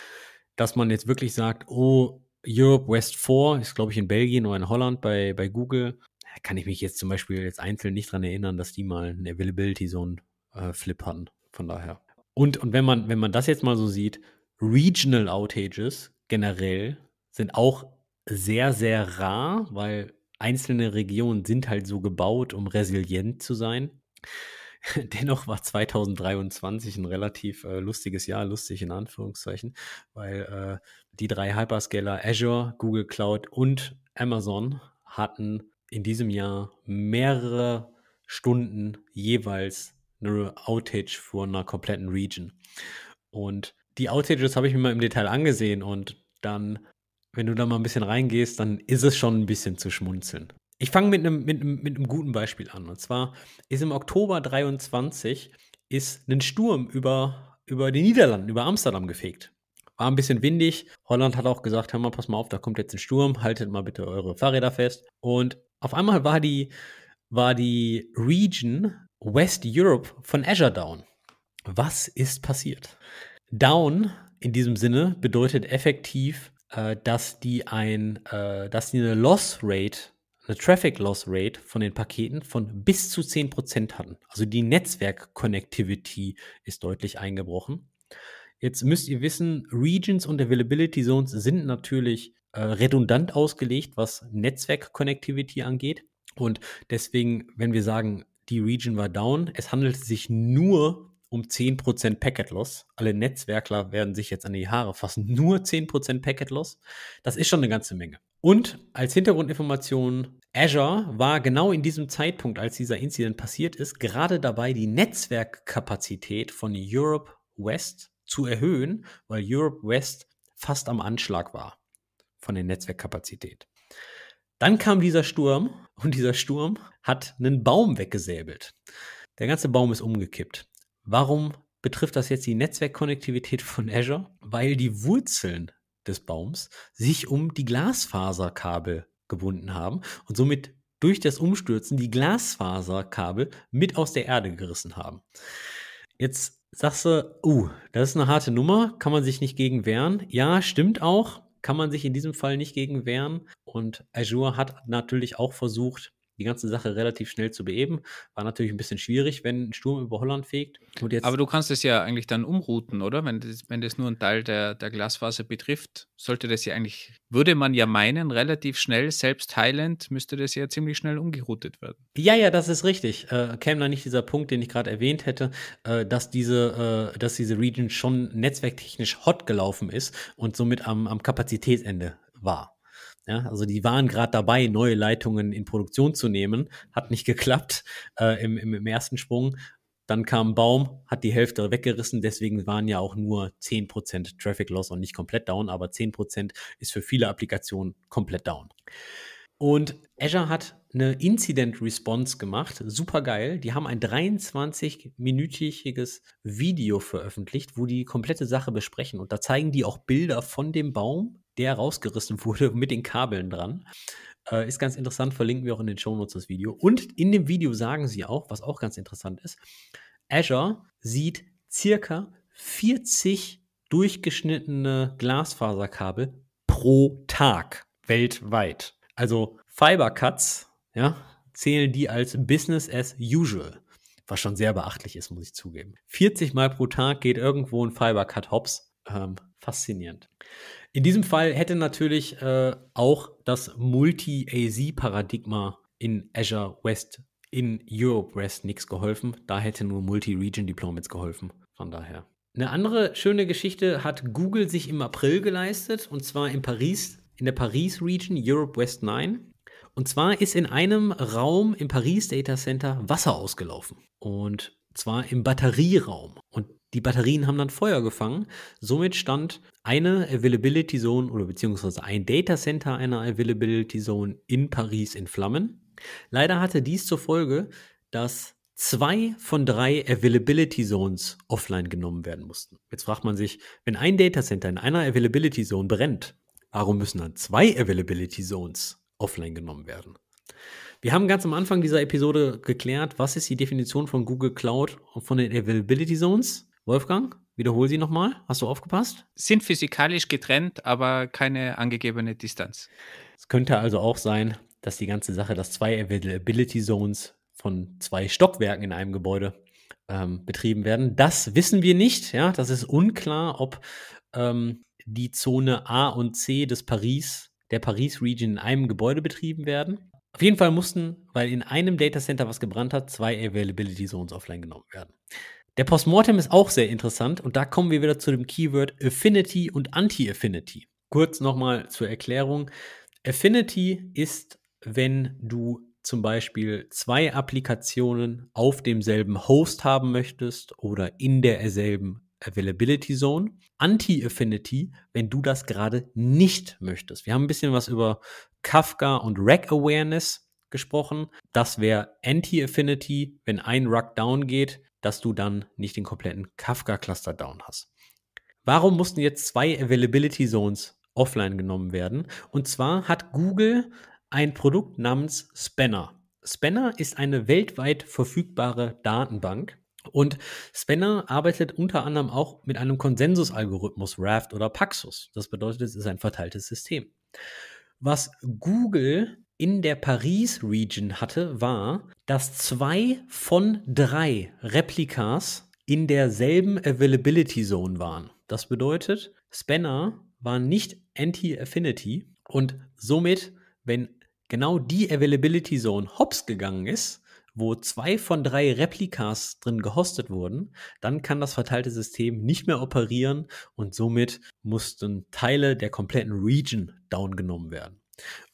dass man jetzt wirklich sagt, oh, Europe West 4 ist, glaube ich, in Belgien oder in Holland bei, bei Google. Da kann ich mich jetzt zum Beispiel jetzt einzeln nicht dran erinnern, dass die mal eine Availability so einen äh, Flip hatten. Von daher. Und, und wenn, man, wenn man das jetzt mal so sieht, Regional Outages generell sind auch sehr, sehr rar, weil einzelne Regionen sind halt so gebaut, um resilient zu sein. [LAUGHS] Dennoch war 2023 ein relativ äh, lustiges Jahr, lustig in Anführungszeichen, weil äh, die drei Hyperscaler Azure, Google Cloud und Amazon hatten in diesem Jahr mehrere Stunden jeweils eine Outage vor einer kompletten Region. Und die Outages habe ich mir mal im Detail angesehen und dann, wenn du da mal ein bisschen reingehst, dann ist es schon ein bisschen zu schmunzeln. Ich fange mit einem mit mit guten Beispiel an. Und zwar ist im Oktober 23 ist ein Sturm über, über die Niederlanden, über Amsterdam gefegt. War ein bisschen windig. Holland hat auch gesagt, hör mal, pass mal auf, da kommt jetzt ein Sturm, haltet mal bitte eure Fahrräder fest. Und auf einmal war die, war die Region West Europe von Azure down. Was ist passiert? Down in diesem Sinne bedeutet effektiv, äh, dass die ein, äh, dass die eine Loss Rate eine Traffic Loss Rate von den Paketen von bis zu 10% hatten. Also die Netzwerk-Connectivity ist deutlich eingebrochen. Jetzt müsst ihr wissen, Regions und Availability Zones sind natürlich äh, redundant ausgelegt, was Netzwerk-Connectivity angeht. Und deswegen, wenn wir sagen, die Region war down, es handelt sich nur um 10% Packet Loss. Alle Netzwerkler werden sich jetzt an die Haare fassen. Nur 10% Packet Loss. Das ist schon eine ganze Menge. Und als Hintergrundinformation, Azure war genau in diesem Zeitpunkt, als dieser Incident passiert ist, gerade dabei, die Netzwerkkapazität von Europe West zu erhöhen, weil Europe West fast am Anschlag war von der Netzwerkkapazität. Dann kam dieser Sturm und dieser Sturm hat einen Baum weggesäbelt. Der ganze Baum ist umgekippt. Warum betrifft das jetzt die Netzwerkkonnektivität von Azure? Weil die Wurzeln des Baums sich um die Glasfaserkabel gebunden haben und somit durch das Umstürzen die Glasfaserkabel mit aus der Erde gerissen haben. Jetzt sagst du, uh, das ist eine harte Nummer, kann man sich nicht gegen wehren. Ja, stimmt auch, kann man sich in diesem Fall nicht gegen wehren. Und Azure hat natürlich auch versucht, die ganze Sache relativ schnell zu beheben. War natürlich ein bisschen schwierig, wenn ein Sturm über Holland fegt. Aber du kannst es ja eigentlich dann umrouten, oder? Wenn das, wenn das nur einen Teil der, der Glasfaser betrifft, sollte das ja eigentlich, würde man ja meinen, relativ schnell, selbst heilend, müsste das ja ziemlich schnell umgeroutet werden. Ja, ja, das ist richtig. Äh, käme da nicht dieser Punkt, den ich gerade erwähnt hätte, äh, dass, diese, äh, dass diese Region schon netzwerktechnisch hot gelaufen ist und somit am, am Kapazitätsende war. Ja, also die waren gerade dabei, neue Leitungen in Produktion zu nehmen. Hat nicht geklappt äh, im, im, im, ersten Sprung. Dann kam ein Baum, hat die Hälfte weggerissen. Deswegen waren ja auch nur 10% Traffic Loss und nicht komplett down. Aber 10% ist für viele Applikationen komplett down. Und Azure hat eine Incident Response gemacht. Super geil. Die haben ein 23-minütiges Video veröffentlicht, wo die komplette Sache besprechen. Und da zeigen die auch Bilder von dem Baum der rausgerissen wurde [LAUGHS] mit den Kabeln dran. Äh, ist ganz interessant, verlinken wir auch in den Shownotes das Video. Und in dem Video sagen sie auch, was auch ganz interessant ist, Azure sieht circa 40 durchgeschnittene Glasfaserkabel pro Tag weltweit. Also Fibercuts, ja, zählen die als Business as usual. Was schon sehr beachtlich ist, muss ich zugeben. 40 Mal pro Tag geht irgendwo ein Fibercut hops ähm, faszinierend. In diesem Fall hätte natürlich äh, auch das Multi-AZ-Paradigma in Azure West, in Europe West nichts geholfen. Da hätte nur Multi-Region Deployments geholfen. Von daher. Eine andere schöne Geschichte hat Google sich im April geleistet und zwar in Paris, in der Paris Region Europe West 9. Und zwar ist in einem Raum im Paris Data Center Wasser ausgelaufen. Und zwar im Batterieraum. Und die Batterien haben dann Feuer gefangen. Somit stand eine Availability Zone oder beziehungsweise ein Data Center einer Availability Zone in Paris in Flammen. Leider hatte dies zur Folge, dass zwei von drei Availability Zones offline genommen werden mussten. Jetzt fragt man sich, wenn ein Data Center in einer Availability Zone brennt, warum müssen dann zwei Availability Zones offline genommen werden? Wir haben ganz am Anfang dieser Episode geklärt, was ist die Definition von Google Cloud und von den Availability Zones. Wolfgang, wiederhol sie nochmal. Hast du aufgepasst? Sind physikalisch getrennt, aber keine angegebene Distanz. Es könnte also auch sein, dass die ganze Sache, dass zwei Availability Zones von zwei Stockwerken in einem Gebäude ähm, betrieben werden. Das wissen wir nicht. Ja, das ist unklar, ob ähm, die Zone A und C des Paris, der Paris Region in einem Gebäude betrieben werden. Auf jeden Fall mussten, weil in einem Datacenter was gebrannt hat, zwei Availability Zones offline genommen werden. Der Postmortem ist auch sehr interessant und da kommen wir wieder zu dem Keyword Affinity und Anti-Affinity. Kurz nochmal zur Erklärung. Affinity ist, wenn du zum Beispiel zwei Applikationen auf demselben Host haben möchtest oder in derselben Availability Zone. Anti-Affinity, wenn du das gerade nicht möchtest. Wir haben ein bisschen was über Kafka und Rack Awareness gesprochen. Das wäre Anti-Affinity, wenn ein Rack down geht, dass du dann nicht den kompletten Kafka-Cluster down hast. Warum mussten jetzt zwei Availability Zones offline genommen werden? Und zwar hat Google ein Produkt namens Spanner. Spanner ist eine weltweit verfügbare Datenbank. Und Spanner arbeitet unter anderem auch mit einem Konsensusalgorithmus, Raft oder Paxos. Das bedeutet, es ist ein verteiltes System. Was Google in der Paris-Region hatte, war, dass zwei von drei Replikas in derselben Availability Zone waren. Das bedeutet, Spanner waren nicht anti-affinity und somit, wenn genau die Availability Zone hops gegangen ist, wo zwei von drei Replikas drin gehostet wurden, dann kann das verteilte System nicht mehr operieren und somit mussten Teile der kompletten Region downgenommen werden.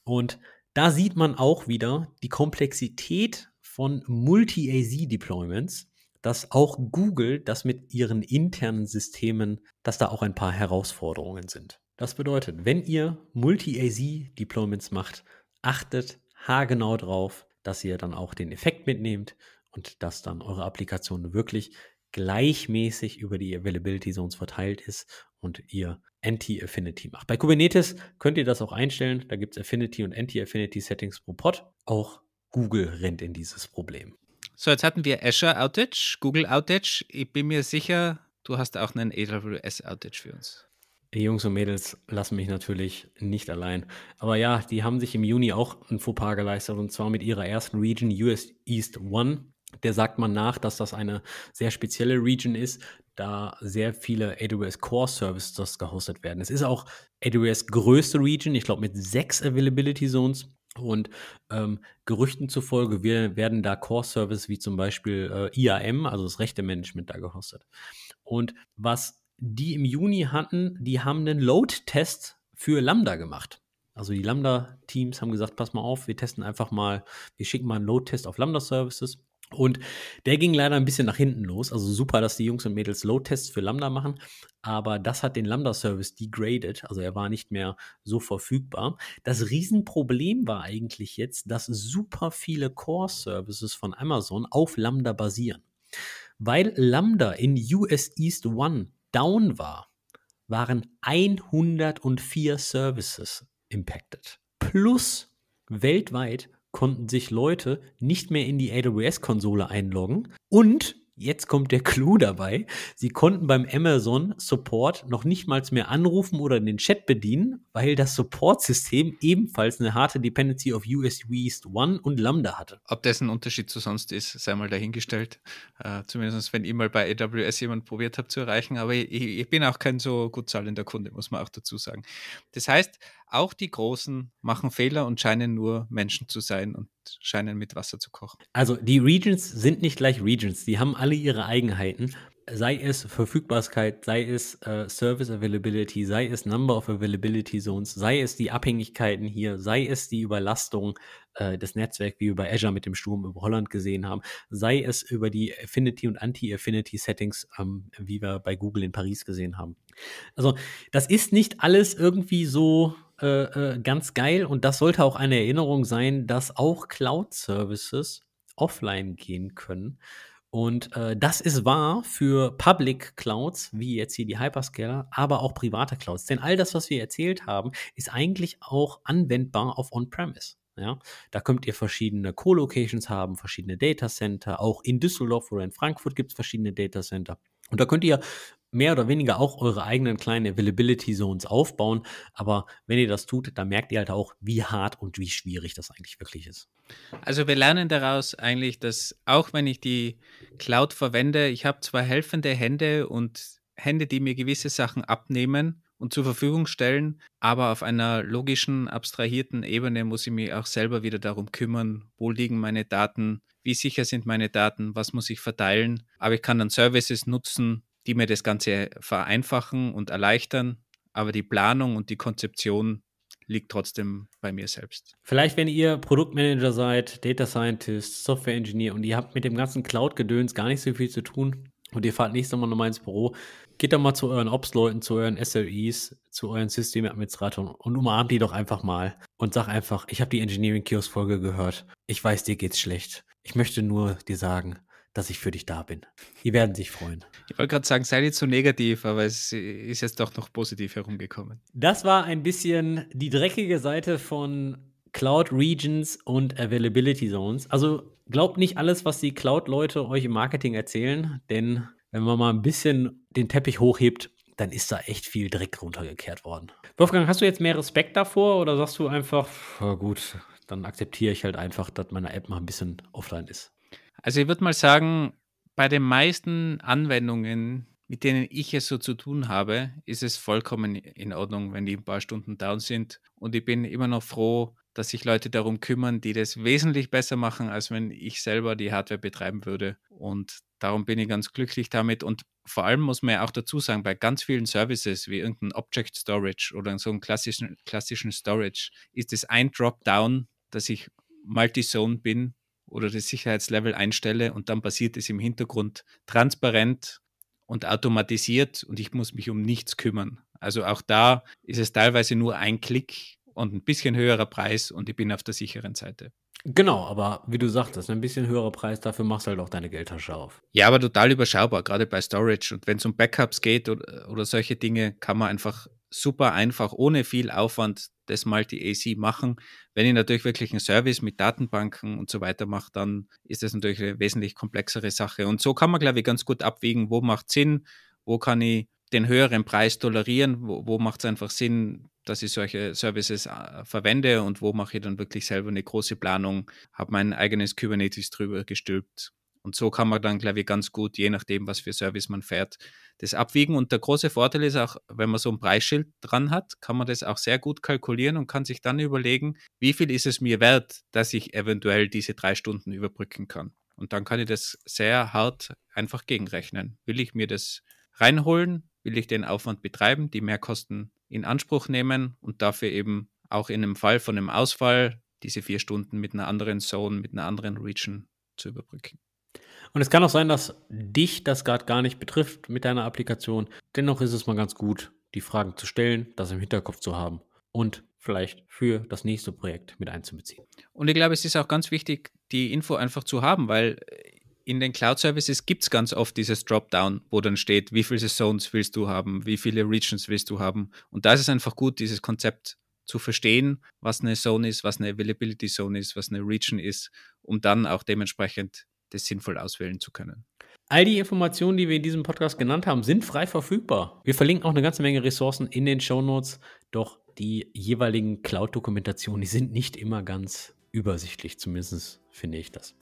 Und da sieht man auch wieder die Komplexität von Multi-AZ-Deployments, dass auch Google das mit ihren internen Systemen, dass da auch ein paar Herausforderungen sind. Das bedeutet, wenn ihr Multi-AZ-Deployments macht, achtet haargenau drauf, dass ihr dann auch den Effekt mitnehmt und dass dann eure Applikation wirklich gleichmäßig über die Availability Zones verteilt ist und ihr Anti-Affinity macht. Bei Kubernetes könnt ihr das auch einstellen. Da gibt es Affinity und Anti-Affinity Settings pro Pod. Auch Google rennt in dieses Problem. So, jetzt hatten wir Azure Outage, Google Outage. Ich bin mir sicher, du hast auch einen AWS Outage für uns. Jungs und Mädels lassen mich natürlich nicht allein. Aber ja, die haben sich im Juni auch ein Fauxpas geleistet und zwar mit ihrer ersten Region US East One. Der sagt man nach, dass das eine sehr spezielle Region ist, da sehr viele AWS Core Services gehostet werden. Es ist auch AWS größte Region, ich glaube mit sechs Availability Zones. Und ähm, Gerüchten zufolge werden da Core Services wie zum Beispiel äh, IAM, also das Rechtemanagement, da gehostet. Und was die im Juni hatten, die haben einen Load-Test für Lambda gemacht. Also die Lambda-Teams haben gesagt, pass mal auf, wir testen einfach mal, wir schicken mal einen Load-Test auf Lambda-Services. Und der ging leider ein bisschen nach hinten los. Also super, dass die Jungs und Mädels Load-Tests für Lambda machen, aber das hat den Lambda-Service degraded, also er war nicht mehr so verfügbar. Das Riesenproblem war eigentlich jetzt, dass super viele Core-Services von Amazon auf Lambda basieren. Weil Lambda in US East One down war, waren 104 Services impacted. Plus weltweit konnten sich Leute nicht mehr in die AWS-Konsole einloggen und Jetzt kommt der Clou dabei. Sie konnten beim Amazon Support noch nicht mal mehr anrufen oder den Chat bedienen, weil das Support-System ebenfalls eine harte Dependency auf US East One und Lambda hatte. Ob das ein Unterschied zu sonst ist, sei mal dahingestellt. Äh, zumindest wenn ihr mal bei AWS jemand probiert habt zu erreichen. Aber ich, ich bin auch kein so gut zahlender Kunde, muss man auch dazu sagen. Das heißt, auch die Großen machen Fehler und scheinen nur Menschen zu sein und scheinen mit Wasser zu kochen. Also die Regions sind nicht gleich Regions, die haben alle ihre Eigenheiten. Sei es Verfügbarkeit, sei es äh, Service Availability, sei es Number of Availability Zones, sei es die Abhängigkeiten hier, sei es die Überlastung äh, des Netzwerks, wie wir bei Azure mit dem Sturm über Holland gesehen haben, sei es über die Affinity und Anti-Affinity Settings, ähm, wie wir bei Google in Paris gesehen haben. Also das ist nicht alles irgendwie so äh, äh, ganz geil und das sollte auch eine Erinnerung sein, dass auch Cloud-Services offline gehen können. Und äh, das ist wahr für Public Clouds, wie jetzt hier die Hyperscaler, aber auch private Clouds. Denn all das, was wir erzählt haben, ist eigentlich auch anwendbar auf On-Premise. Ja, da könnt ihr verschiedene Co-Locations haben, verschiedene Data Center. Auch in Düsseldorf oder in Frankfurt gibt es verschiedene Data Center. Und da könnt ihr mehr oder weniger auch eure eigenen kleinen Availability Zones aufbauen. Aber wenn ihr das tut, dann merkt ihr halt auch, wie hart und wie schwierig das eigentlich wirklich ist. Also wir lernen daraus eigentlich, dass auch wenn ich die Cloud verwende, ich habe zwar helfende Hände und Hände, die mir gewisse Sachen abnehmen und zur Verfügung stellen, aber auf einer logischen, abstrahierten Ebene muss ich mich auch selber wieder darum kümmern, wo liegen meine Daten, wie sicher sind meine Daten, was muss ich verteilen. Aber ich kann dann Services nutzen, die mir das Ganze vereinfachen und erleichtern. Aber die Planung und die Konzeption liegt trotzdem bei mir selbst. Vielleicht, wenn ihr Produktmanager seid, Data Scientist, Software Engineer und ihr habt mit dem ganzen Cloud-Gedöns gar nicht so viel zu tun und ihr fahrt nächstes Mal nochmal ins Büro, geht doch mal zu euren Ops-Leuten, zu euren SLEs, zu euren Systemadministratoren und umarmt die doch einfach mal und sag einfach, ich habe die Engineering-Kiosk-Folge gehört. Ich weiß, dir geht's schlecht. Ich möchte nur dir sagen, dass ich für dich da bin. Die werden sich freuen. Ich wollte gerade sagen, sei nicht so negativ, aber es ist jetzt doch noch positiv herumgekommen. Das war ein bisschen die dreckige Seite von Cloud Regions und Availability Zones. Also glaubt nicht alles, was die Cloud-Leute euch im Marketing erzählen, denn wenn man mal ein bisschen den Teppich hochhebt, dann ist da echt viel Dreck runtergekehrt worden. Wolfgang, hast du jetzt mehr Respekt davor oder sagst du einfach, gut, dann akzeptiere ich halt einfach, dass meine App mal ein bisschen offline ist? Also ich würde mal sagen, bei den meisten Anwendungen, mit denen ich es so zu tun habe, ist es vollkommen in Ordnung, wenn die ein paar Stunden down sind. Und ich bin immer noch froh, dass sich Leute darum kümmern, die das wesentlich besser machen, als wenn ich selber die Hardware betreiben würde. Und darum bin ich ganz glücklich damit. Und vor allem muss man ja auch dazu sagen, bei ganz vielen Services wie irgendein Object Storage oder so einem klassischen, klassischen Storage ist es ein Dropdown, dass ich Multi-Zone bin oder das Sicherheitslevel einstelle und dann passiert es im Hintergrund transparent und automatisiert und ich muss mich um nichts kümmern. Also auch da ist es teilweise nur ein Klick und ein bisschen höherer Preis und ich bin auf der sicheren Seite. Genau, aber wie du sagtest, ein bisschen höherer Preis, dafür machst du halt auch deine Geldtasche auf. Ja, aber total überschaubar, gerade bei Storage. Und wenn es um Backups geht oder, oder solche Dinge, kann man einfach super einfach, ohne viel Aufwand das Multi-AC machen. Wenn ich natürlich wirklich einen Service mit Datenbanken und so weiter mache, dann ist das natürlich eine wesentlich komplexere Sache. Und so kann man, glaube ich, ganz gut abwägen, wo macht Sinn, wo kann ich den höheren Preis tolerieren, wo, wo macht es einfach Sinn, dass ich solche Services äh, verwende und wo mache ich dann wirklich selber eine große Planung, habe mein eigenes Kubernetes drüber gestülpt und so kann man dann, glaube ich, ganz gut, je nachdem, was für Service man fährt, das abwiegen. Und der große Vorteil ist auch, wenn man so ein Preisschild dran hat, kann man das auch sehr gut kalkulieren und kann sich dann überlegen, wie viel ist es mir wert, dass ich eventuell diese drei Stunden überbrücken kann. Und dann kann ich das sehr hart einfach gegenrechnen. Will ich mir das reinholen? Will ich den Aufwand betreiben, die Mehrkosten in Anspruch nehmen und dafür eben auch in einem Fall von einem Ausfall diese vier Stunden mit einer anderen Zone, mit einer anderen Region zu überbrücken? Und es kann auch sein, dass dich das gerade gar nicht betrifft mit deiner Applikation. Dennoch ist es mal ganz gut, die Fragen zu stellen, das im Hinterkopf zu haben und vielleicht für das nächste Projekt mit einzubeziehen. Und ich glaube, es ist auch ganz wichtig, die Info einfach zu haben, weil äh, in den Cloud-Services gibt es ganz oft dieses Dropdown, wo dann steht, wie viele Zones willst du haben, wie viele Regions willst du haben. Und da ist es einfach gut, dieses Konzept zu verstehen, was eine Zone ist, was eine Availability Zone ist, was eine Region ist, um dann auch dementsprechend das sinnvoll auswählen zu können. All die Informationen, die wir in diesem Podcast genannt haben, sind frei verfügbar. Wir verlinken auch eine ganze Menge Ressourcen in den Show Notes, doch die jeweiligen Cloud-Dokumentationen, die sind nicht immer ganz übersichtlich, zumindest finde ich das.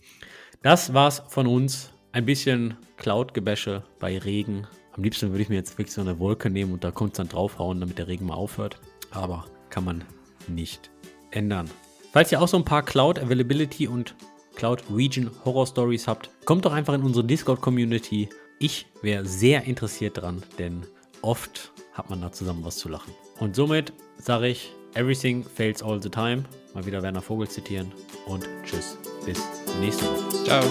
Das war's von uns. Ein bisschen Cloud-Gebäsche bei Regen. Am liebsten würde ich mir jetzt wirklich so eine Wolke nehmen und da kommt dann draufhauen, damit der Regen mal aufhört. Aber kann man nicht ändern. Falls ihr auch so ein paar Cloud Availability und Cloud Region Horror Stories habt, kommt doch einfach in unsere Discord-Community. Ich wäre sehr interessiert dran, denn oft hat man da zusammen was zu lachen. Und somit sage ich, everything fails all the time. Mal wieder Werner Vogel zitieren und tschüss. Bis nächste Woche. Ciao.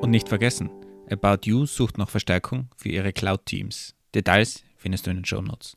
Und nicht vergessen, About You sucht noch Verstärkung für ihre Cloud-Teams. Details findest du in den Show Notes.